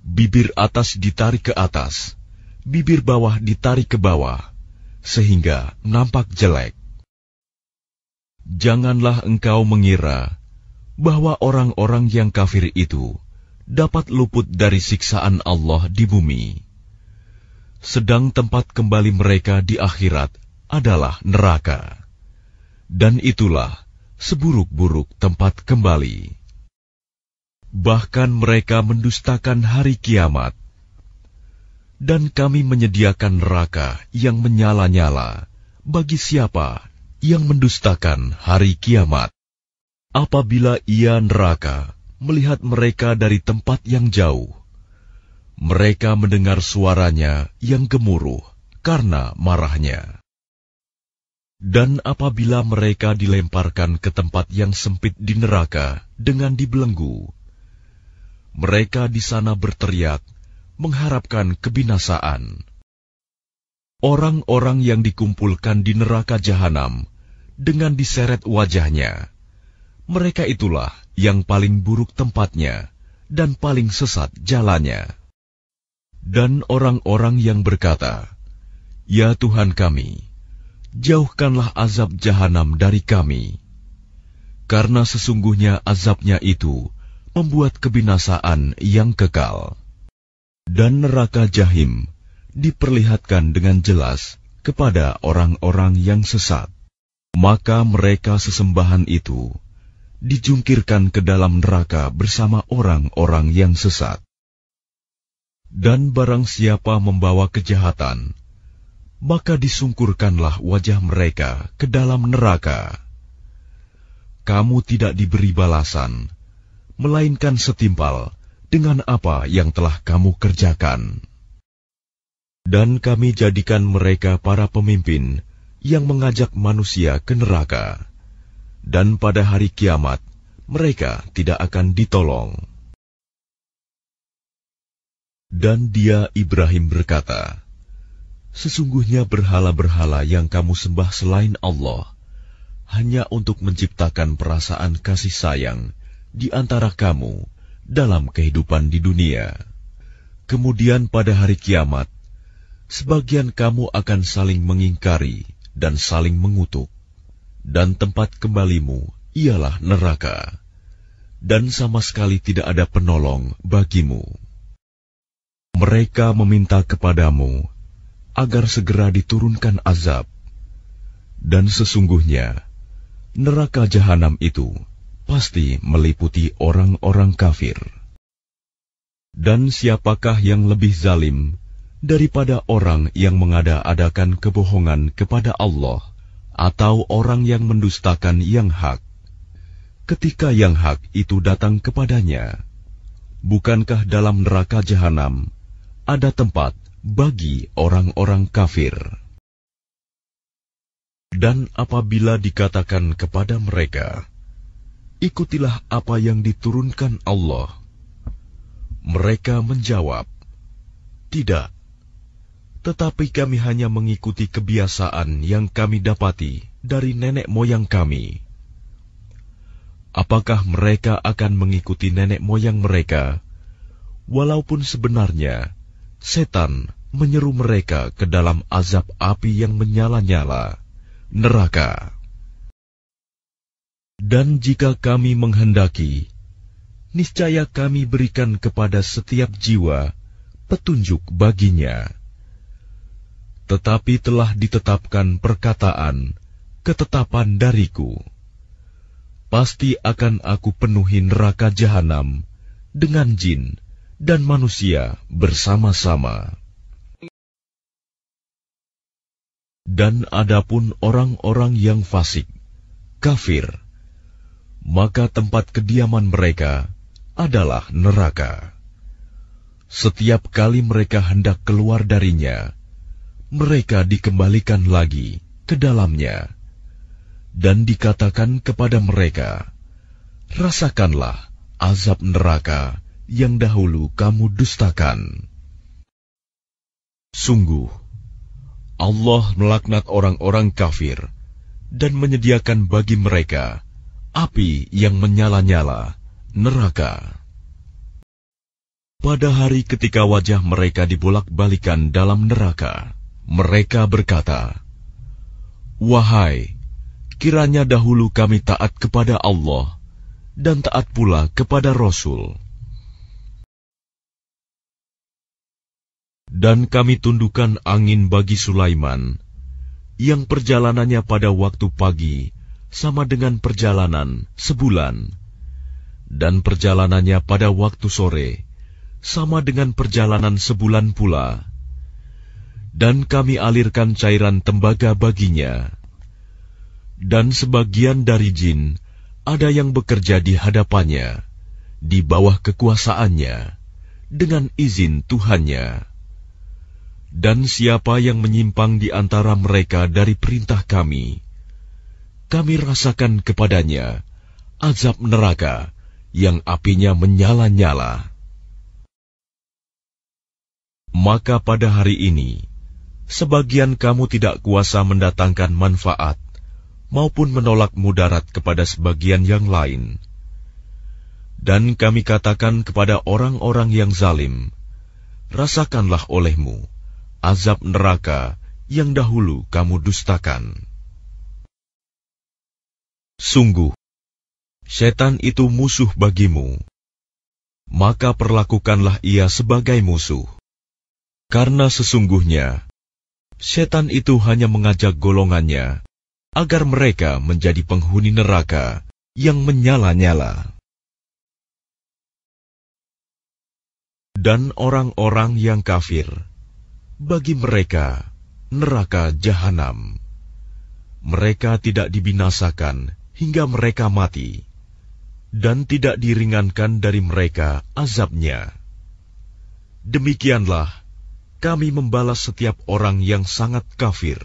Bibir atas ditarik ke atas, bibir bawah ditarik ke bawah, sehingga nampak jelek. Janganlah engkau mengira bahwa orang-orang yang kafir itu dapat luput dari siksaan Allah di bumi sedang tempat kembali mereka di akhirat adalah neraka. Dan itulah seburuk-buruk tempat kembali. Bahkan mereka mendustakan hari kiamat. Dan kami menyediakan neraka yang menyala-nyala bagi siapa yang mendustakan hari kiamat. Apabila ia neraka melihat mereka dari tempat yang jauh, mereka mendengar suaranya yang gemuruh karena marahnya. Dan apabila mereka dilemparkan ke tempat yang sempit di neraka dengan dibelenggu, mereka di sana berteriak, mengharapkan kebinasaan. Orang-orang yang dikumpulkan di neraka jahanam dengan diseret wajahnya, mereka itulah yang paling buruk tempatnya dan paling sesat jalannya dan orang-orang yang berkata, "Ya Tuhan kami, jauhkanlah azab jahanam dari kami, karena sesungguhnya azabnya itu membuat kebinasaan yang kekal." Dan neraka jahim diperlihatkan dengan jelas kepada orang-orang yang sesat, maka mereka sesembahan itu dijungkirkan ke dalam neraka bersama orang-orang yang sesat. Dan barang siapa membawa kejahatan, maka disungkurkanlah wajah mereka ke dalam neraka. Kamu tidak diberi balasan, melainkan setimpal dengan apa yang telah kamu kerjakan. Dan kami jadikan mereka para pemimpin yang mengajak manusia ke neraka. Dan pada hari kiamat, mereka tidak akan ditolong. Dan dia Ibrahim berkata, Sesungguhnya berhala-berhala yang kamu sembah selain Allah, hanya untuk menciptakan perasaan kasih sayang di antara kamu dalam kehidupan di dunia. Kemudian pada hari kiamat, sebagian kamu akan saling mengingkari dan saling mengutuk, dan tempat kembalimu ialah neraka, dan sama sekali tidak ada penolong bagimu. Mereka meminta kepadamu agar segera diturunkan azab, dan sesungguhnya neraka jahanam itu pasti meliputi orang-orang kafir. Dan siapakah yang lebih zalim daripada orang yang mengada-adakan kebohongan kepada Allah atau orang yang mendustakan yang hak? Ketika yang hak itu datang kepadanya, bukankah dalam neraka jahanam? ada tempat bagi orang-orang kafir. Dan apabila dikatakan kepada mereka, "Ikutilah apa yang diturunkan Allah," mereka menjawab, "Tidak, tetapi kami hanya mengikuti kebiasaan yang kami dapati dari nenek moyang kami." Apakah mereka akan mengikuti nenek moyang mereka, walaupun sebenarnya? setan menyeru mereka ke dalam azab api yang menyala-nyala, neraka. Dan jika kami menghendaki, niscaya kami berikan kepada setiap jiwa petunjuk baginya. Tetapi telah ditetapkan perkataan, ketetapan dariku. Pasti akan aku penuhi neraka jahanam dengan jin, dan manusia bersama-sama. Dan adapun orang-orang yang fasik, kafir, maka tempat kediaman mereka adalah neraka. Setiap kali mereka hendak keluar darinya, mereka dikembalikan lagi ke dalamnya, dan dikatakan kepada mereka, "Rasakanlah azab neraka." yang dahulu kamu dustakan. Sungguh, Allah melaknat orang-orang kafir dan menyediakan bagi mereka api yang menyala-nyala, neraka. Pada hari ketika wajah mereka dibolak-balikan dalam neraka, mereka berkata, Wahai, kiranya dahulu kami taat kepada Allah dan taat pula kepada Rasul. Dan kami tundukkan angin bagi Sulaiman, yang perjalanannya pada waktu pagi sama dengan perjalanan sebulan, dan perjalanannya pada waktu sore sama dengan perjalanan sebulan pula. Dan kami alirkan cairan tembaga baginya, dan sebagian dari jin ada yang bekerja di hadapannya, di bawah kekuasaannya, dengan izin Tuhannya. Dan siapa yang menyimpang di antara mereka dari perintah kami, kami rasakan kepadanya azab neraka yang apinya menyala-nyala. Maka pada hari ini, sebagian kamu tidak kuasa mendatangkan manfaat maupun menolak mudarat kepada sebagian yang lain. Dan kami katakan kepada orang-orang yang zalim, rasakanlah olehmu azab neraka yang dahulu kamu dustakan. Sungguh, setan itu musuh bagimu, maka perlakukanlah ia sebagai musuh. Karena sesungguhnya, setan itu hanya mengajak golongannya agar mereka menjadi penghuni neraka yang menyala-nyala. Dan orang-orang yang kafir, bagi mereka neraka jahanam. Mereka tidak dibinasakan hingga mereka mati, dan tidak diringankan dari mereka azabnya. Demikianlah kami membalas setiap orang yang sangat kafir.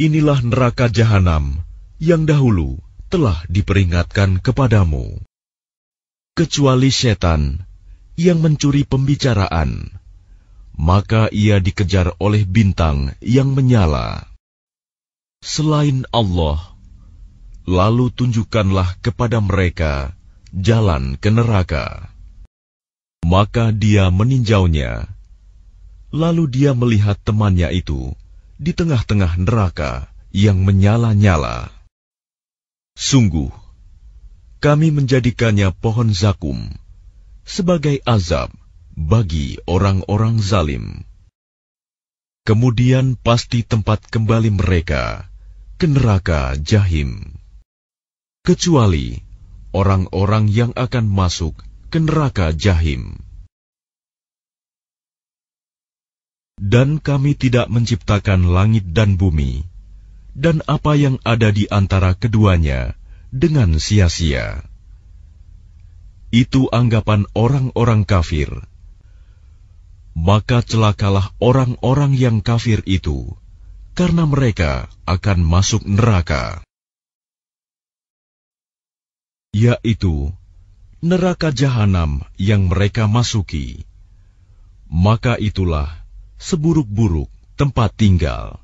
Inilah neraka jahanam yang dahulu telah diperingatkan kepadamu, kecuali setan yang mencuri pembicaraan maka ia dikejar oleh bintang yang menyala. Selain Allah, lalu tunjukkanlah kepada mereka jalan ke neraka. Maka dia meninjaunya, lalu dia melihat temannya itu di tengah-tengah neraka yang menyala-nyala. Sungguh, kami menjadikannya pohon zakum sebagai azab bagi orang-orang zalim. Kemudian pasti tempat kembali mereka ke neraka jahim. Kecuali orang-orang yang akan masuk ke neraka jahim. Dan kami tidak menciptakan langit dan bumi, dan apa yang ada di antara keduanya dengan sia-sia. Itu anggapan orang-orang kafir maka celakalah orang-orang yang kafir itu, karena mereka akan masuk neraka, yaitu neraka jahanam yang mereka masuki. Maka itulah seburuk-buruk tempat tinggal.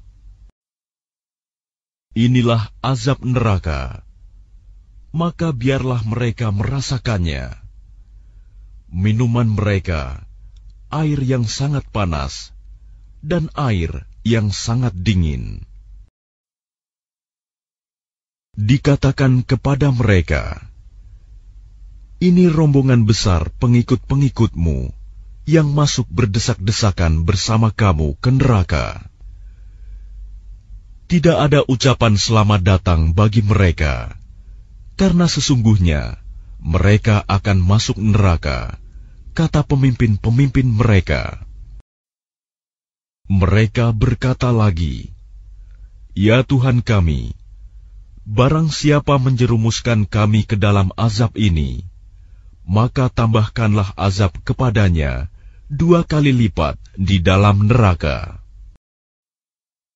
Inilah azab neraka, maka biarlah mereka merasakannya. Minuman mereka air yang sangat panas dan air yang sangat dingin. Dikatakan kepada mereka, "Ini rombongan besar pengikut-pengikutmu yang masuk berdesak-desakan bersama kamu ke neraka." Tidak ada ucapan selamat datang bagi mereka, karena sesungguhnya mereka akan masuk neraka kata pemimpin-pemimpin mereka. Mereka berkata lagi, "Ya Tuhan kami, barang siapa menjerumuskan kami ke dalam azab ini, maka tambahkanlah azab kepadanya dua kali lipat di dalam neraka."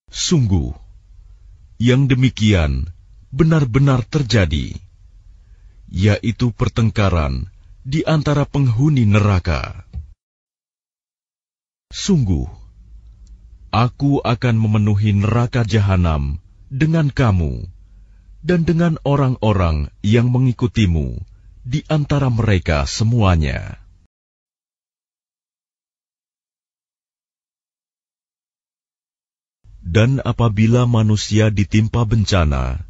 Sungguh, yang demikian benar-benar terjadi, yaitu pertengkaran di antara penghuni neraka. Sungguh, aku akan memenuhi neraka jahanam dengan kamu dan dengan orang-orang yang mengikutimu di antara mereka semuanya. Dan apabila manusia ditimpa bencana,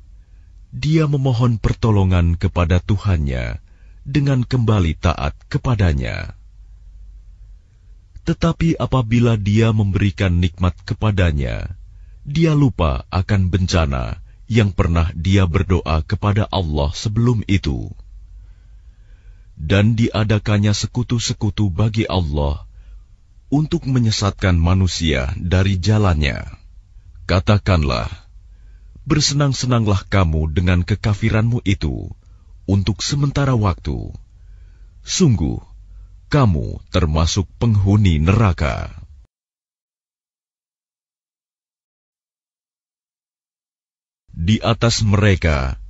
dia memohon pertolongan kepada Tuhannya dengan kembali taat kepadanya. Tetapi apabila dia memberikan nikmat kepadanya, dia lupa akan bencana yang pernah dia berdoa kepada Allah sebelum itu. Dan diadakannya sekutu-sekutu bagi Allah untuk menyesatkan manusia dari jalannya. Katakanlah, bersenang-senanglah kamu dengan kekafiranmu itu, untuk sementara waktu. Sungguh, kamu termasuk penghuni neraka. Di atas mereka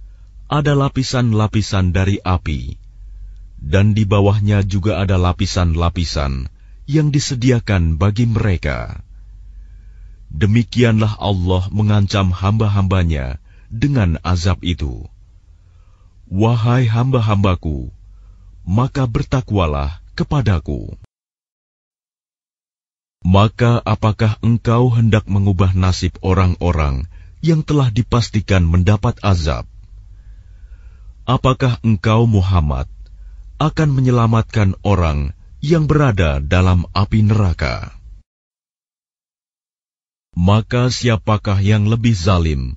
ada lapisan-lapisan dari api, dan di bawahnya juga ada lapisan-lapisan yang disediakan bagi mereka. Demikianlah Allah mengancam hamba-hambanya dengan azab itu. Wahai hamba-hambaku, maka bertakwalah kepadaku. Maka apakah engkau hendak mengubah nasib orang-orang yang telah dipastikan mendapat azab? Apakah engkau Muhammad akan menyelamatkan orang yang berada dalam api neraka? Maka siapakah yang lebih zalim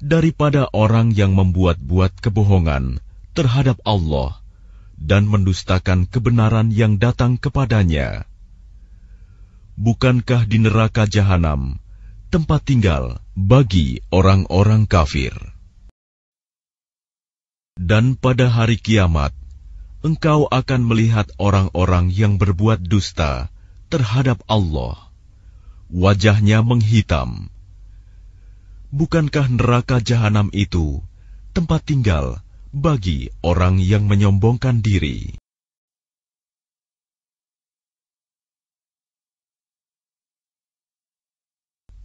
daripada orang yang membuat-buat kebohongan terhadap Allah dan mendustakan kebenaran yang datang kepadanya. Bukankah di neraka jahanam tempat tinggal bagi orang-orang kafir? Dan pada hari kiamat, engkau akan melihat orang-orang yang berbuat dusta terhadap Allah. Wajahnya menghitam bukankah neraka jahanam itu tempat tinggal bagi orang yang menyombongkan diri?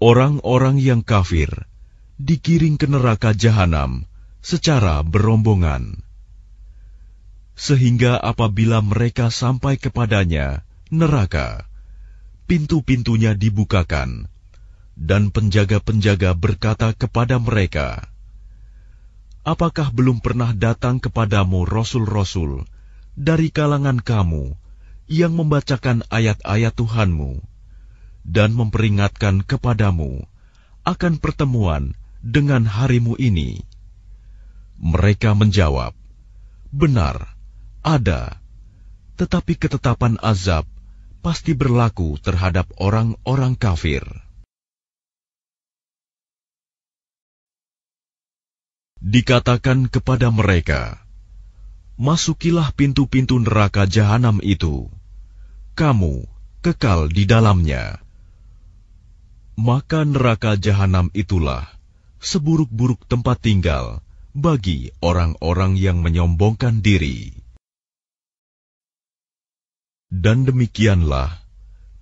Orang-orang yang kafir dikiring ke neraka jahanam secara berombongan, sehingga apabila mereka sampai kepadanya, neraka pintu-pintunya dibukakan dan penjaga-penjaga berkata kepada mereka, Apakah belum pernah datang kepadamu rasul-rasul dari kalangan kamu yang membacakan ayat-ayat Tuhanmu dan memperingatkan kepadamu akan pertemuan dengan harimu ini? Mereka menjawab, Benar, ada. Tetapi ketetapan azab pasti berlaku terhadap orang-orang kafir. dikatakan kepada mereka, "Masukilah pintu-pintu neraka jahanam itu, kamu kekal di dalamnya." Maka neraka jahanam itulah seburuk-buruk tempat tinggal bagi orang-orang yang menyombongkan diri. Dan demikianlah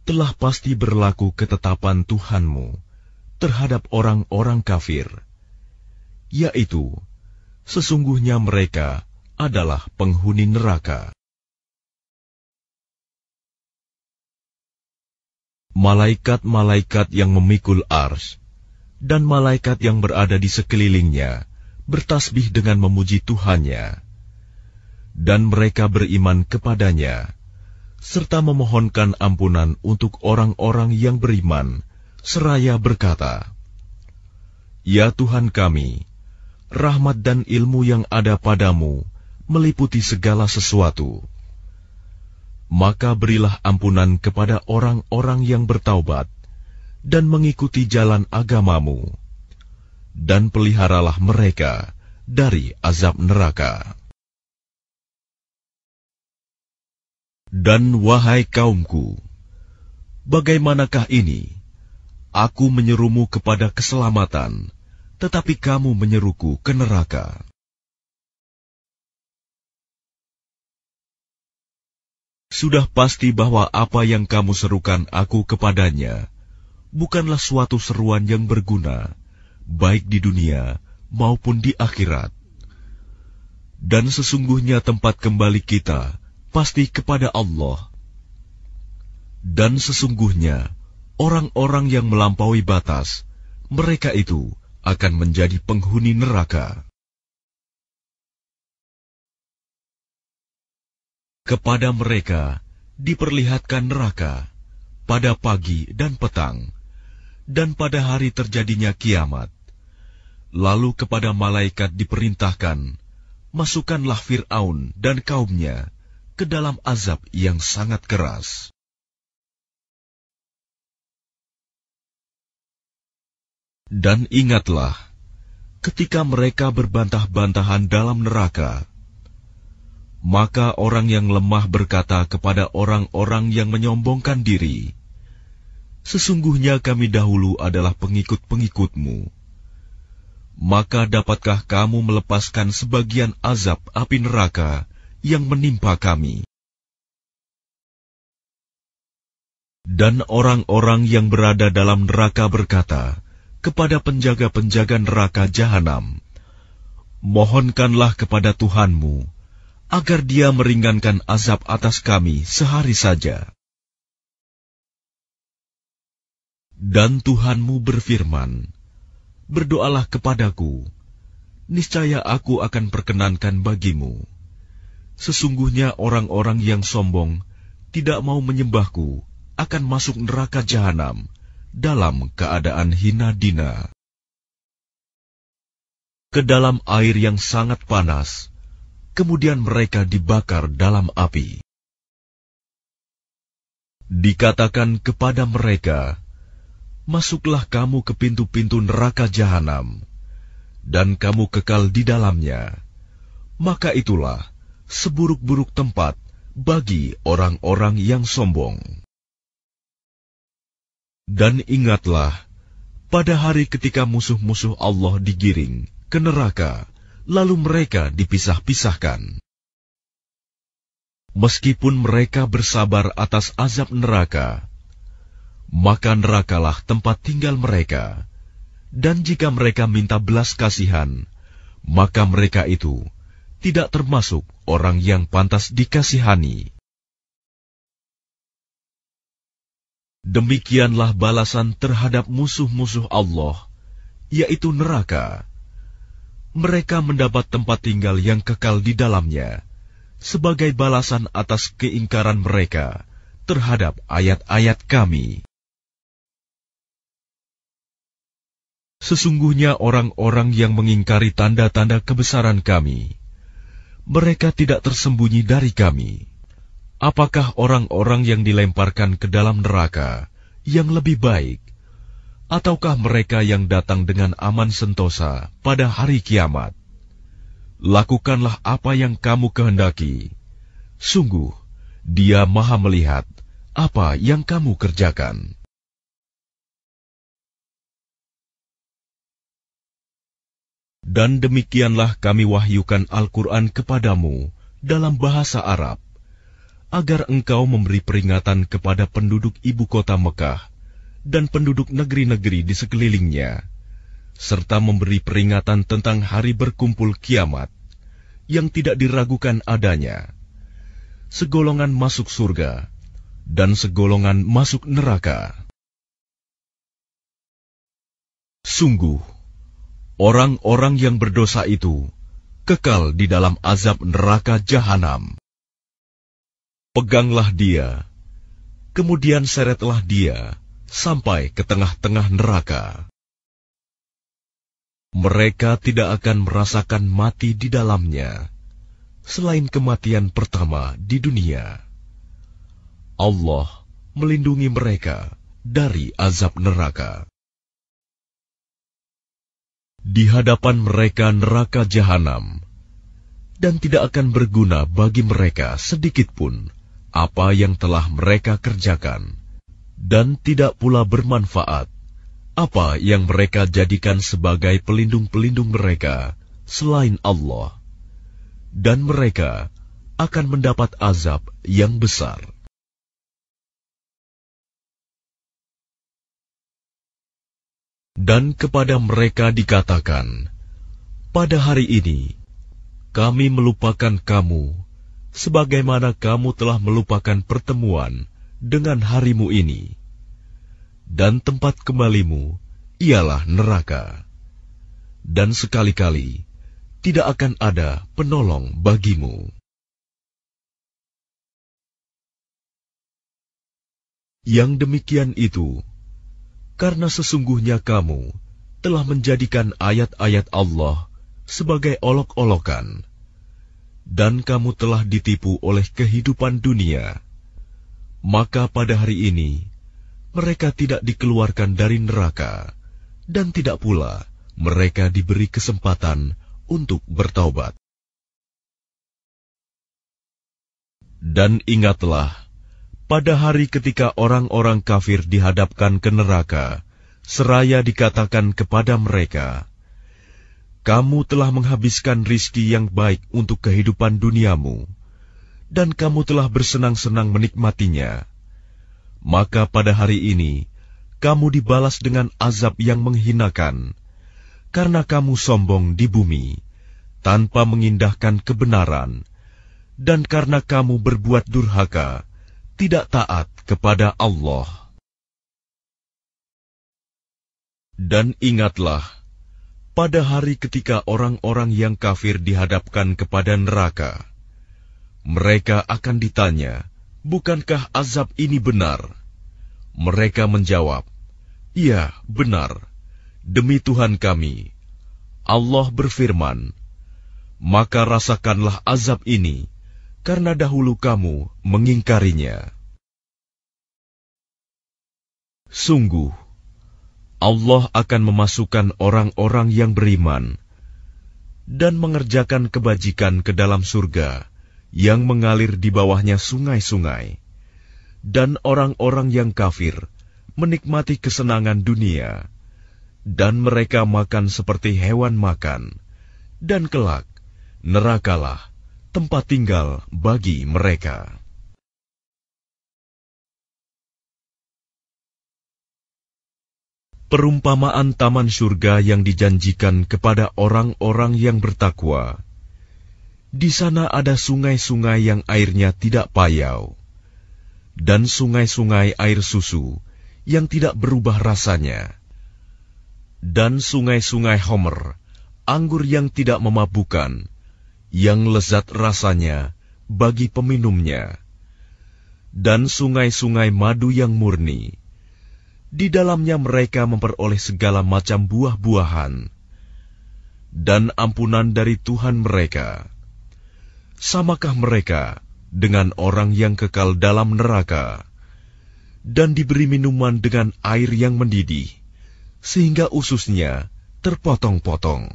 telah pasti berlaku ketetapan Tuhanmu terhadap orang-orang kafir yaitu sesungguhnya mereka adalah penghuni neraka. Malaikat-malaikat yang memikul ars dan malaikat yang berada di sekelilingnya bertasbih dengan memuji Tuhannya, dan mereka beriman kepadanya, serta memohonkan ampunan untuk orang-orang yang beriman, seraya berkata, "Ya Tuhan kami." rahmat dan ilmu yang ada padamu meliputi segala sesuatu. Maka berilah ampunan kepada orang-orang yang bertaubat dan mengikuti jalan agamamu, dan peliharalah mereka dari azab neraka. Dan wahai kaumku, bagaimanakah ini? Aku menyerumu kepada keselamatan tetapi kamu menyeruku ke neraka. Sudah pasti bahwa apa yang kamu serukan aku kepadanya bukanlah suatu seruan yang berguna, baik di dunia maupun di akhirat. Dan sesungguhnya tempat kembali kita pasti kepada Allah. Dan sesungguhnya orang-orang yang melampaui batas, mereka itu akan menjadi penghuni neraka. Kepada mereka diperlihatkan neraka pada pagi dan petang, dan pada hari terjadinya kiamat. Lalu kepada malaikat diperintahkan, masukkanlah Fir'aun dan kaumnya ke dalam azab yang sangat keras. Dan ingatlah, ketika mereka berbantah-bantahan dalam neraka, maka orang yang lemah berkata kepada orang-orang yang menyombongkan diri, Sesungguhnya kami dahulu adalah pengikut-pengikutmu. Maka dapatkah kamu melepaskan sebagian azab api neraka yang menimpa kami? Dan orang-orang yang berada dalam neraka berkata, kepada penjaga-penjaga neraka jahanam, "Mohonkanlah kepada Tuhanmu agar Dia meringankan azab atas kami sehari saja." Dan Tuhanmu berfirman, "Berdoalah kepadaku, niscaya Aku akan perkenankan bagimu." Sesungguhnya orang-orang yang sombong tidak mau menyembahku akan masuk neraka jahanam dalam keadaan hina dina. Ke dalam air yang sangat panas, kemudian mereka dibakar dalam api. Dikatakan kepada mereka, Masuklah kamu ke pintu-pintu neraka jahanam, dan kamu kekal di dalamnya. Maka itulah seburuk-buruk tempat bagi orang-orang yang sombong. Dan ingatlah, pada hari ketika musuh-musuh Allah digiring ke neraka, lalu mereka dipisah-pisahkan. Meskipun mereka bersabar atas azab neraka, maka nerakalah tempat tinggal mereka. Dan jika mereka minta belas kasihan, maka mereka itu tidak termasuk orang yang pantas dikasihani. Demikianlah balasan terhadap musuh-musuh Allah, yaitu neraka. Mereka mendapat tempat tinggal yang kekal di dalamnya, sebagai balasan atas keingkaran mereka terhadap ayat-ayat Kami. Sesungguhnya orang-orang yang mengingkari tanda-tanda kebesaran Kami, mereka tidak tersembunyi dari Kami. Apakah orang-orang yang dilemparkan ke dalam neraka yang lebih baik, ataukah mereka yang datang dengan aman sentosa pada hari kiamat? Lakukanlah apa yang kamu kehendaki. Sungguh, Dia Maha Melihat apa yang kamu kerjakan. Dan demikianlah kami wahyukan Al-Quran kepadamu dalam bahasa Arab agar engkau memberi peringatan kepada penduduk ibu kota Mekah dan penduduk negeri-negeri di sekelilingnya, serta memberi peringatan tentang hari berkumpul kiamat yang tidak diragukan adanya. Segolongan masuk surga dan segolongan masuk neraka. Sungguh, orang-orang yang berdosa itu kekal di dalam azab neraka jahanam peganglah dia, kemudian seretlah dia sampai ke tengah-tengah neraka. Mereka tidak akan merasakan mati di dalamnya, selain kematian pertama di dunia. Allah melindungi mereka dari azab neraka. Di hadapan mereka neraka jahanam, dan tidak akan berguna bagi mereka sedikit pun apa yang telah mereka kerjakan, dan tidak pula bermanfaat apa yang mereka jadikan sebagai pelindung-pelindung mereka selain Allah, dan mereka akan mendapat azab yang besar. Dan kepada mereka dikatakan, "Pada hari ini kami melupakan kamu sebagaimana kamu telah melupakan pertemuan dengan harimu ini, dan tempat kembalimu ialah neraka, dan sekali-kali tidak akan ada penolong bagimu. Yang demikian itu karena sesungguhnya kamu telah menjadikan ayat-ayat Allah sebagai olok-olokan dan kamu telah ditipu oleh kehidupan dunia, maka pada hari ini mereka tidak dikeluarkan dari neraka, dan tidak pula mereka diberi kesempatan untuk bertaubat. Dan ingatlah, pada hari ketika orang-orang kafir dihadapkan ke neraka, seraya dikatakan kepada mereka, kamu telah menghabiskan rizki yang baik untuk kehidupan duniamu, dan kamu telah bersenang-senang menikmatinya. Maka pada hari ini, kamu dibalas dengan azab yang menghinakan, karena kamu sombong di bumi, tanpa mengindahkan kebenaran, dan karena kamu berbuat durhaka, tidak taat kepada Allah. Dan ingatlah, pada hari ketika orang-orang yang kafir dihadapkan kepada neraka. Mereka akan ditanya, "Bukankah azab ini benar?" Mereka menjawab, "Iya, benar. Demi Tuhan kami, Allah berfirman, maka rasakanlah azab ini, karena dahulu kamu mengingkarinya." Sungguh, Allah akan memasukkan orang-orang yang beriman dan mengerjakan kebajikan ke dalam surga yang mengalir di bawahnya sungai-sungai, dan orang-orang yang kafir menikmati kesenangan dunia, dan mereka makan seperti hewan makan, dan kelak nerakalah tempat tinggal bagi mereka. perumpamaan taman surga yang dijanjikan kepada orang-orang yang bertakwa. Di sana ada sungai-sungai yang airnya tidak payau, dan sungai-sungai air susu yang tidak berubah rasanya, dan sungai-sungai Homer, anggur yang tidak memabukan, yang lezat rasanya bagi peminumnya, dan sungai-sungai madu yang murni di dalamnya mereka memperoleh segala macam buah-buahan dan ampunan dari Tuhan mereka. Samakah mereka dengan orang yang kekal dalam neraka dan diberi minuman dengan air yang mendidih sehingga ususnya terpotong-potong?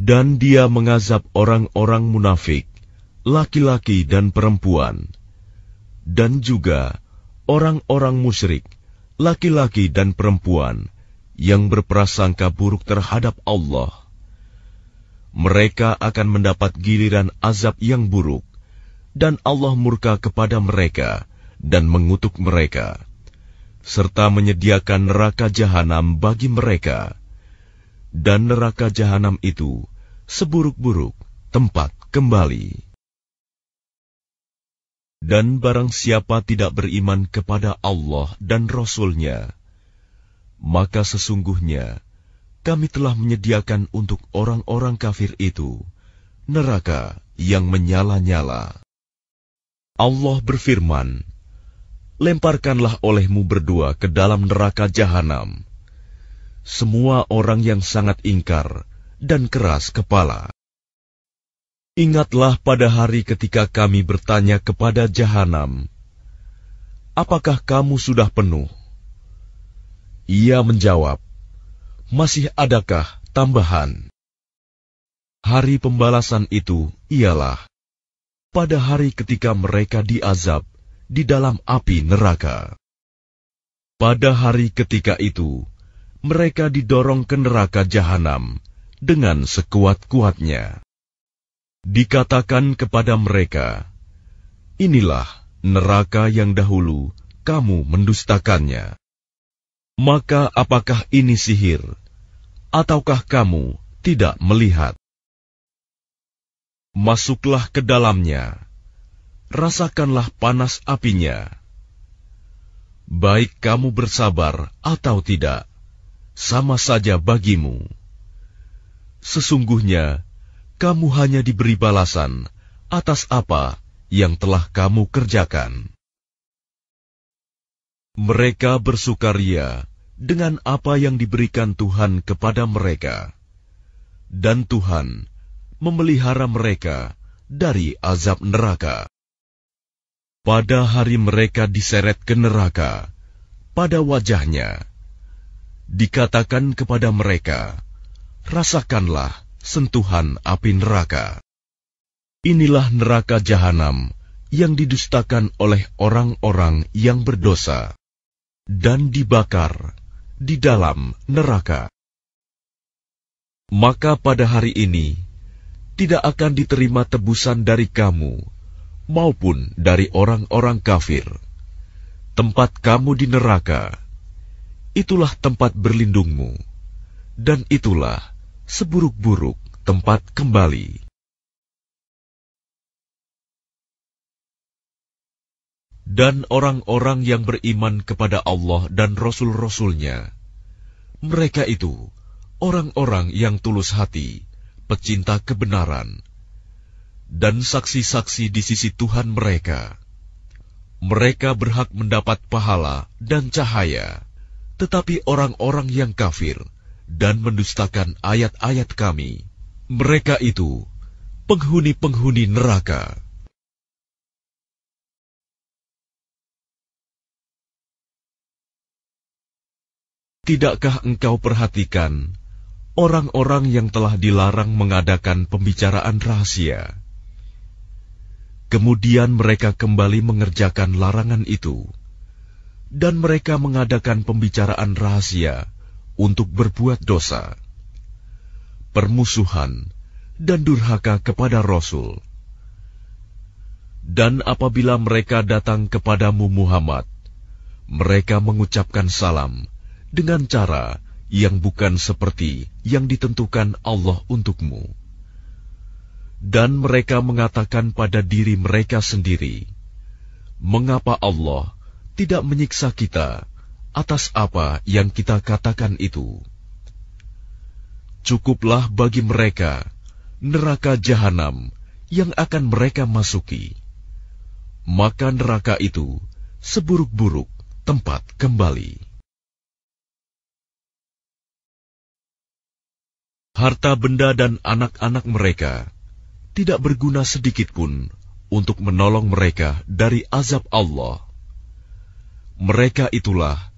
Dan dia mengazab orang-orang munafik laki-laki dan perempuan, dan juga orang-orang musyrik, laki-laki dan perempuan yang berprasangka buruk terhadap Allah. Mereka akan mendapat giliran azab yang buruk, dan Allah murka kepada mereka dan mengutuk mereka, serta menyediakan neraka jahanam bagi mereka. Dan neraka jahanam itu seburuk-buruk tempat kembali. Dan barang siapa tidak beriman kepada Allah dan Rasul-Nya, maka sesungguhnya kami telah menyediakan untuk orang-orang kafir itu neraka yang menyala-nyala. Allah berfirman, Lemparkanlah olehmu berdua ke dalam neraka jahanam, semua orang yang sangat ingkar dan keras kepala. Ingatlah pada hari ketika kami bertanya kepada Jahanam, "Apakah kamu sudah penuh?" Ia menjawab, "Masih adakah tambahan?" Hari pembalasan itu ialah pada hari ketika mereka diazab di dalam api neraka. Pada hari ketika itu, mereka didorong ke neraka jahanam dengan sekuat-kuatnya. Dikatakan kepada mereka, "Inilah neraka yang dahulu kamu mendustakannya." Maka, apakah ini sihir, ataukah kamu tidak melihat? Masuklah ke dalamnya, rasakanlah panas apinya. Baik kamu bersabar atau tidak, sama saja bagimu. Sesungguhnya kamu hanya diberi balasan atas apa yang telah kamu kerjakan. Mereka bersukaria dengan apa yang diberikan Tuhan kepada mereka, dan Tuhan memelihara mereka dari azab neraka. Pada hari mereka diseret ke neraka, pada wajahnya dikatakan kepada mereka, "Rasakanlah." sentuhan api neraka. Inilah neraka jahanam yang didustakan oleh orang-orang yang berdosa dan dibakar di dalam neraka. Maka pada hari ini tidak akan diterima tebusan dari kamu maupun dari orang-orang kafir. Tempat kamu di neraka, itulah tempat berlindungmu, dan itulah seburuk-buruk tempat kembali. Dan orang-orang yang beriman kepada Allah dan Rasul-Rasulnya, mereka itu orang-orang yang tulus hati, pecinta kebenaran, dan saksi-saksi di sisi Tuhan mereka. Mereka berhak mendapat pahala dan cahaya, tetapi orang-orang yang kafir, dan mendustakan ayat-ayat kami. Mereka itu penghuni-penghuni neraka. Tidakkah engkau perhatikan orang-orang yang telah dilarang mengadakan pembicaraan rahasia? Kemudian mereka kembali mengerjakan larangan itu, dan mereka mengadakan pembicaraan rahasia untuk berbuat dosa, permusuhan, dan durhaka kepada Rasul. Dan apabila mereka datang kepadamu Muhammad, mereka mengucapkan salam dengan cara yang bukan seperti yang ditentukan Allah untukmu. Dan mereka mengatakan pada diri mereka sendiri, Mengapa Allah tidak menyiksa kita?' atas apa yang kita katakan itu. Cukuplah bagi mereka neraka jahanam yang akan mereka masuki. Maka neraka itu seburuk-buruk tempat kembali. Harta benda dan anak-anak mereka tidak berguna sedikitpun untuk menolong mereka dari azab Allah. Mereka itulah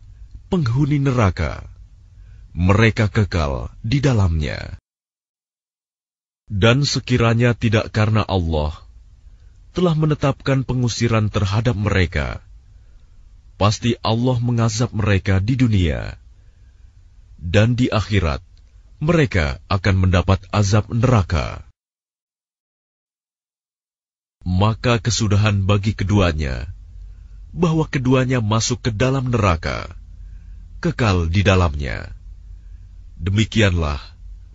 penghuni neraka. Mereka kekal di dalamnya. Dan sekiranya tidak karena Allah telah menetapkan pengusiran terhadap mereka, pasti Allah mengazab mereka di dunia. Dan di akhirat, mereka akan mendapat azab neraka. Maka kesudahan bagi keduanya, bahwa keduanya masuk ke dalam neraka kekal di dalamnya. Demikianlah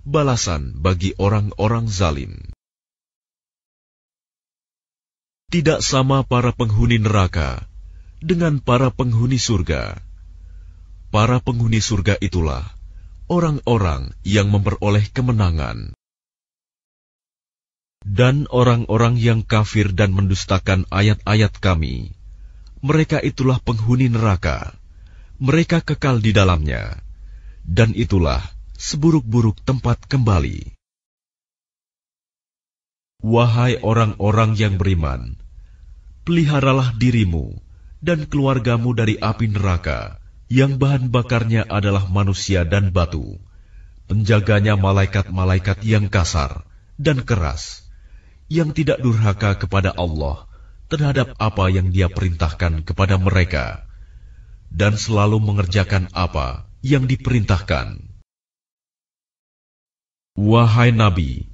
balasan bagi orang-orang zalim. Tidak sama para penghuni neraka dengan para penghuni surga. Para penghuni surga itulah orang-orang yang memperoleh kemenangan. Dan orang-orang yang kafir dan mendustakan ayat-ayat Kami, mereka itulah penghuni neraka mereka kekal di dalamnya, dan itulah seburuk-buruk tempat kembali. Wahai orang-orang yang beriman, peliharalah dirimu dan keluargamu dari api neraka, yang bahan bakarnya adalah manusia dan batu. Penjaganya malaikat-malaikat yang kasar dan keras, yang tidak durhaka kepada Allah terhadap apa yang Dia perintahkan kepada mereka dan selalu mengerjakan apa yang diperintahkan. Wahai Nabi,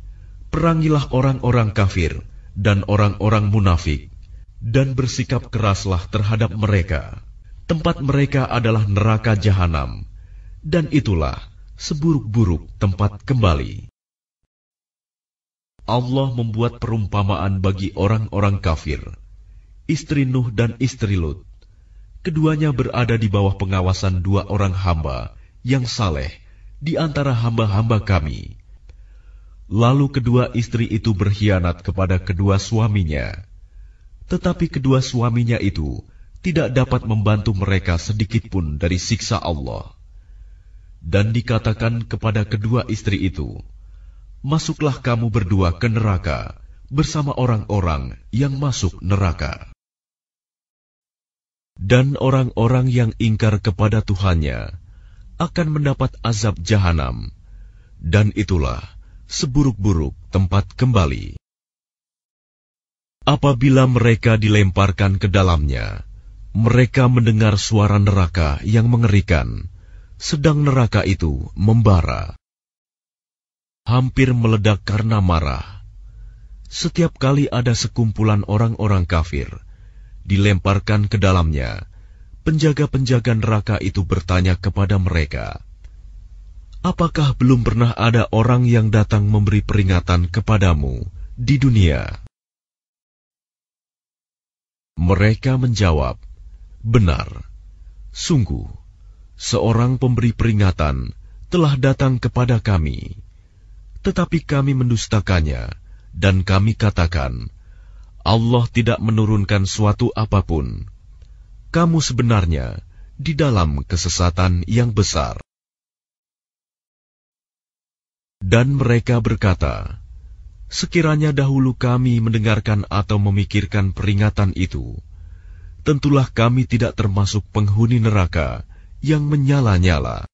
perangilah orang-orang kafir dan orang-orang munafik, dan bersikap keraslah terhadap mereka. Tempat mereka adalah neraka jahanam, dan itulah seburuk-buruk tempat kembali. Allah membuat perumpamaan bagi orang-orang kafir, istri Nuh dan istri Lut, keduanya berada di bawah pengawasan dua orang hamba yang saleh di antara hamba-hamba kami. Lalu kedua istri itu berkhianat kepada kedua suaminya, tetapi kedua suaminya itu tidak dapat membantu mereka sedikit pun dari siksa Allah. Dan dikatakan kepada kedua istri itu, "Masuklah kamu berdua ke neraka bersama orang-orang yang masuk neraka." dan orang-orang yang ingkar kepada Tuhannya akan mendapat azab jahanam, dan itulah seburuk-buruk tempat kembali. Apabila mereka dilemparkan ke dalamnya, mereka mendengar suara neraka yang mengerikan, sedang neraka itu membara. Hampir meledak karena marah. Setiap kali ada sekumpulan orang-orang kafir, dilemparkan ke dalamnya, penjaga-penjaga neraka itu bertanya kepada mereka, "Apakah belum pernah ada orang yang datang memberi peringatan kepadamu di dunia?" Mereka menjawab, "Benar, sungguh, seorang pemberi peringatan telah datang kepada kami, tetapi kami mendustakannya, dan kami katakan." Allah tidak menurunkan suatu apapun. Kamu sebenarnya di dalam kesesatan yang besar. Dan mereka berkata, Sekiranya dahulu kami mendengarkan atau memikirkan peringatan itu, tentulah kami tidak termasuk penghuni neraka yang menyala-nyala.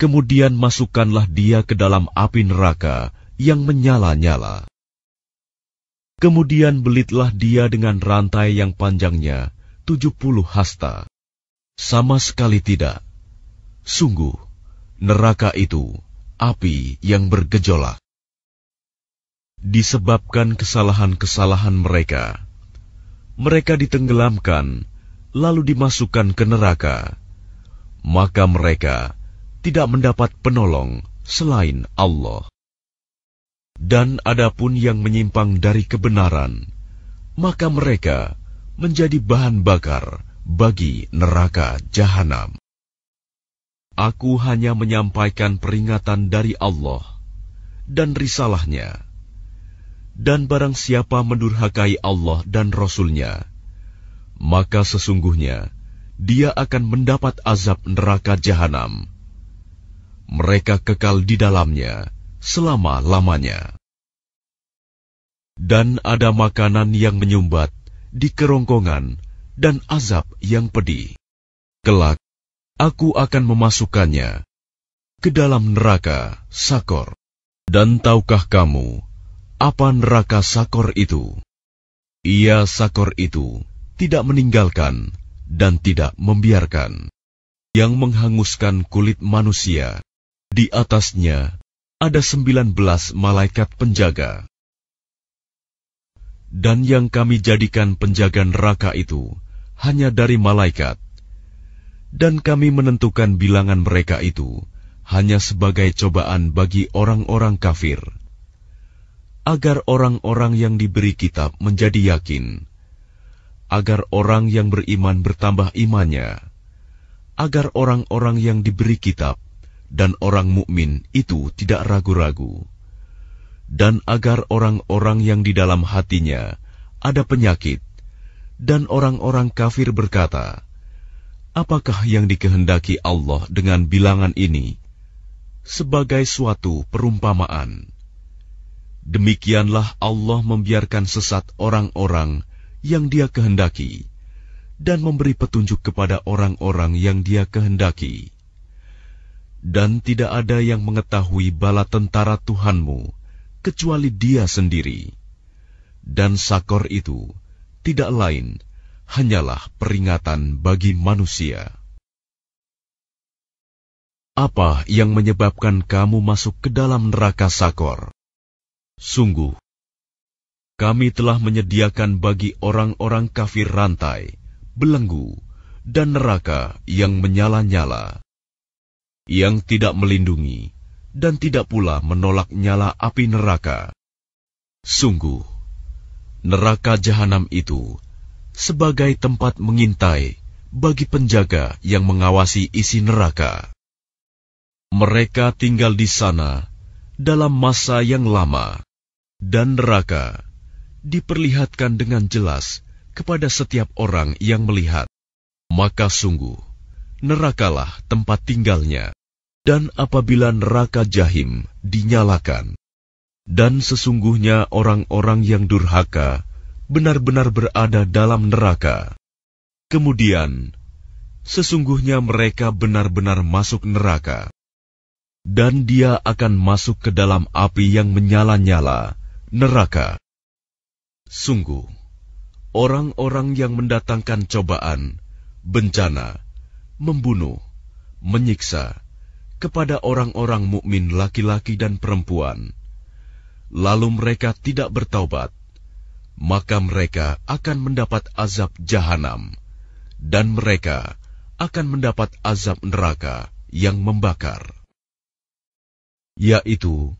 Kemudian masukkanlah dia ke dalam api neraka yang menyala-nyala. Kemudian belitlah dia dengan rantai yang panjangnya tujuh puluh hasta. Sama sekali tidak. Sungguh, neraka itu api yang bergejolak. Disebabkan kesalahan-kesalahan mereka, mereka ditenggelamkan lalu dimasukkan ke neraka. Maka mereka tidak mendapat penolong selain Allah. Dan adapun yang menyimpang dari kebenaran, maka mereka menjadi bahan bakar bagi neraka jahanam. Aku hanya menyampaikan peringatan dari Allah dan risalahnya. Dan barang siapa mendurhakai Allah dan Rasulnya, maka sesungguhnya dia akan mendapat azab neraka jahanam. Mereka kekal di dalamnya selama-lamanya. Dan ada makanan yang menyumbat di kerongkongan dan azab yang pedih. Kelak, aku akan memasukkannya ke dalam neraka Sakor. Dan tahukah kamu apa neraka Sakor itu? Ia Sakor itu tidak meninggalkan dan tidak membiarkan yang menghanguskan kulit manusia. Di atasnya ada sembilan belas malaikat penjaga. Dan yang kami jadikan penjaga neraka itu hanya dari malaikat. Dan kami menentukan bilangan mereka itu hanya sebagai cobaan bagi orang-orang kafir. Agar orang-orang yang diberi kitab menjadi yakin. Agar orang yang beriman bertambah imannya. Agar orang-orang yang diberi kitab dan orang mukmin itu tidak ragu-ragu. Dan agar orang-orang yang di dalam hatinya ada penyakit, dan orang-orang kafir berkata, "Apakah yang dikehendaki Allah dengan bilangan ini?" Sebagai suatu perumpamaan, demikianlah Allah membiarkan sesat orang-orang yang Dia kehendaki dan memberi petunjuk kepada orang-orang yang Dia kehendaki dan tidak ada yang mengetahui bala tentara Tuhanmu kecuali Dia sendiri. Dan Sakor itu tidak lain hanyalah peringatan bagi manusia. Apa yang menyebabkan kamu masuk ke dalam neraka Sakor? Sungguh, kami telah menyediakan bagi orang-orang kafir rantai, belenggu, dan neraka yang menyala-nyala yang tidak melindungi dan tidak pula menolak nyala api neraka. Sungguh, neraka jahanam itu sebagai tempat mengintai bagi penjaga yang mengawasi isi neraka. Mereka tinggal di sana dalam masa yang lama, dan neraka diperlihatkan dengan jelas kepada setiap orang yang melihat. Maka sungguh, nerakalah tempat tinggalnya. Dan apabila neraka jahim dinyalakan, dan sesungguhnya orang-orang yang durhaka benar-benar berada dalam neraka. Kemudian, sesungguhnya mereka benar-benar masuk neraka, dan dia akan masuk ke dalam api yang menyala-nyala, neraka. Sungguh, orang-orang yang mendatangkan cobaan, bencana, membunuh, menyiksa kepada orang-orang mukmin laki-laki dan perempuan, lalu mereka tidak bertaubat, maka mereka akan mendapat azab jahanam, dan mereka akan mendapat azab neraka yang membakar, yaitu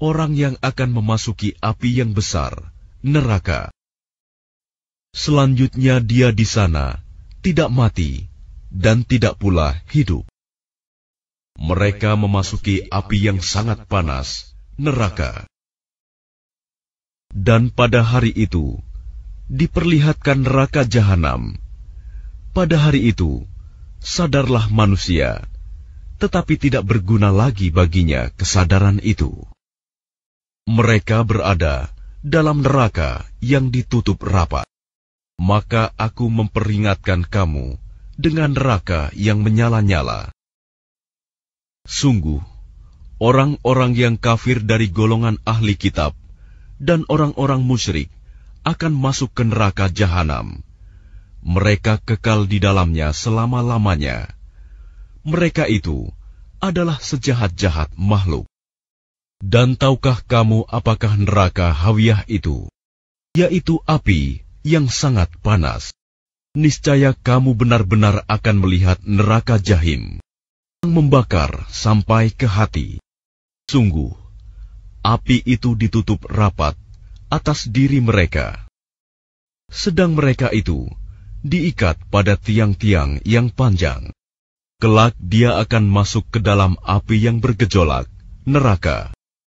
orang yang akan memasuki api yang besar, neraka. Selanjutnya, dia di sana tidak mati dan tidak pula hidup. Mereka memasuki api yang sangat panas, neraka. Dan pada hari itu, diperlihatkan neraka jahanam. Pada hari itu, sadarlah manusia, tetapi tidak berguna lagi baginya kesadaran itu. Mereka berada dalam neraka yang ditutup rapat. Maka aku memperingatkan kamu dengan neraka yang menyala-nyala. Sungguh, orang-orang yang kafir dari golongan ahli kitab dan orang-orang musyrik akan masuk ke neraka jahanam. Mereka kekal di dalamnya selama-lamanya. Mereka itu adalah sejahat-jahat makhluk. Dan tahukah kamu apakah neraka hawiyah itu? Yaitu api yang sangat panas niscaya kamu benar-benar akan melihat neraka jahim yang membakar sampai ke hati. Sungguh, api itu ditutup rapat atas diri mereka. Sedang mereka itu diikat pada tiang-tiang yang panjang. Kelak dia akan masuk ke dalam api yang bergejolak, neraka.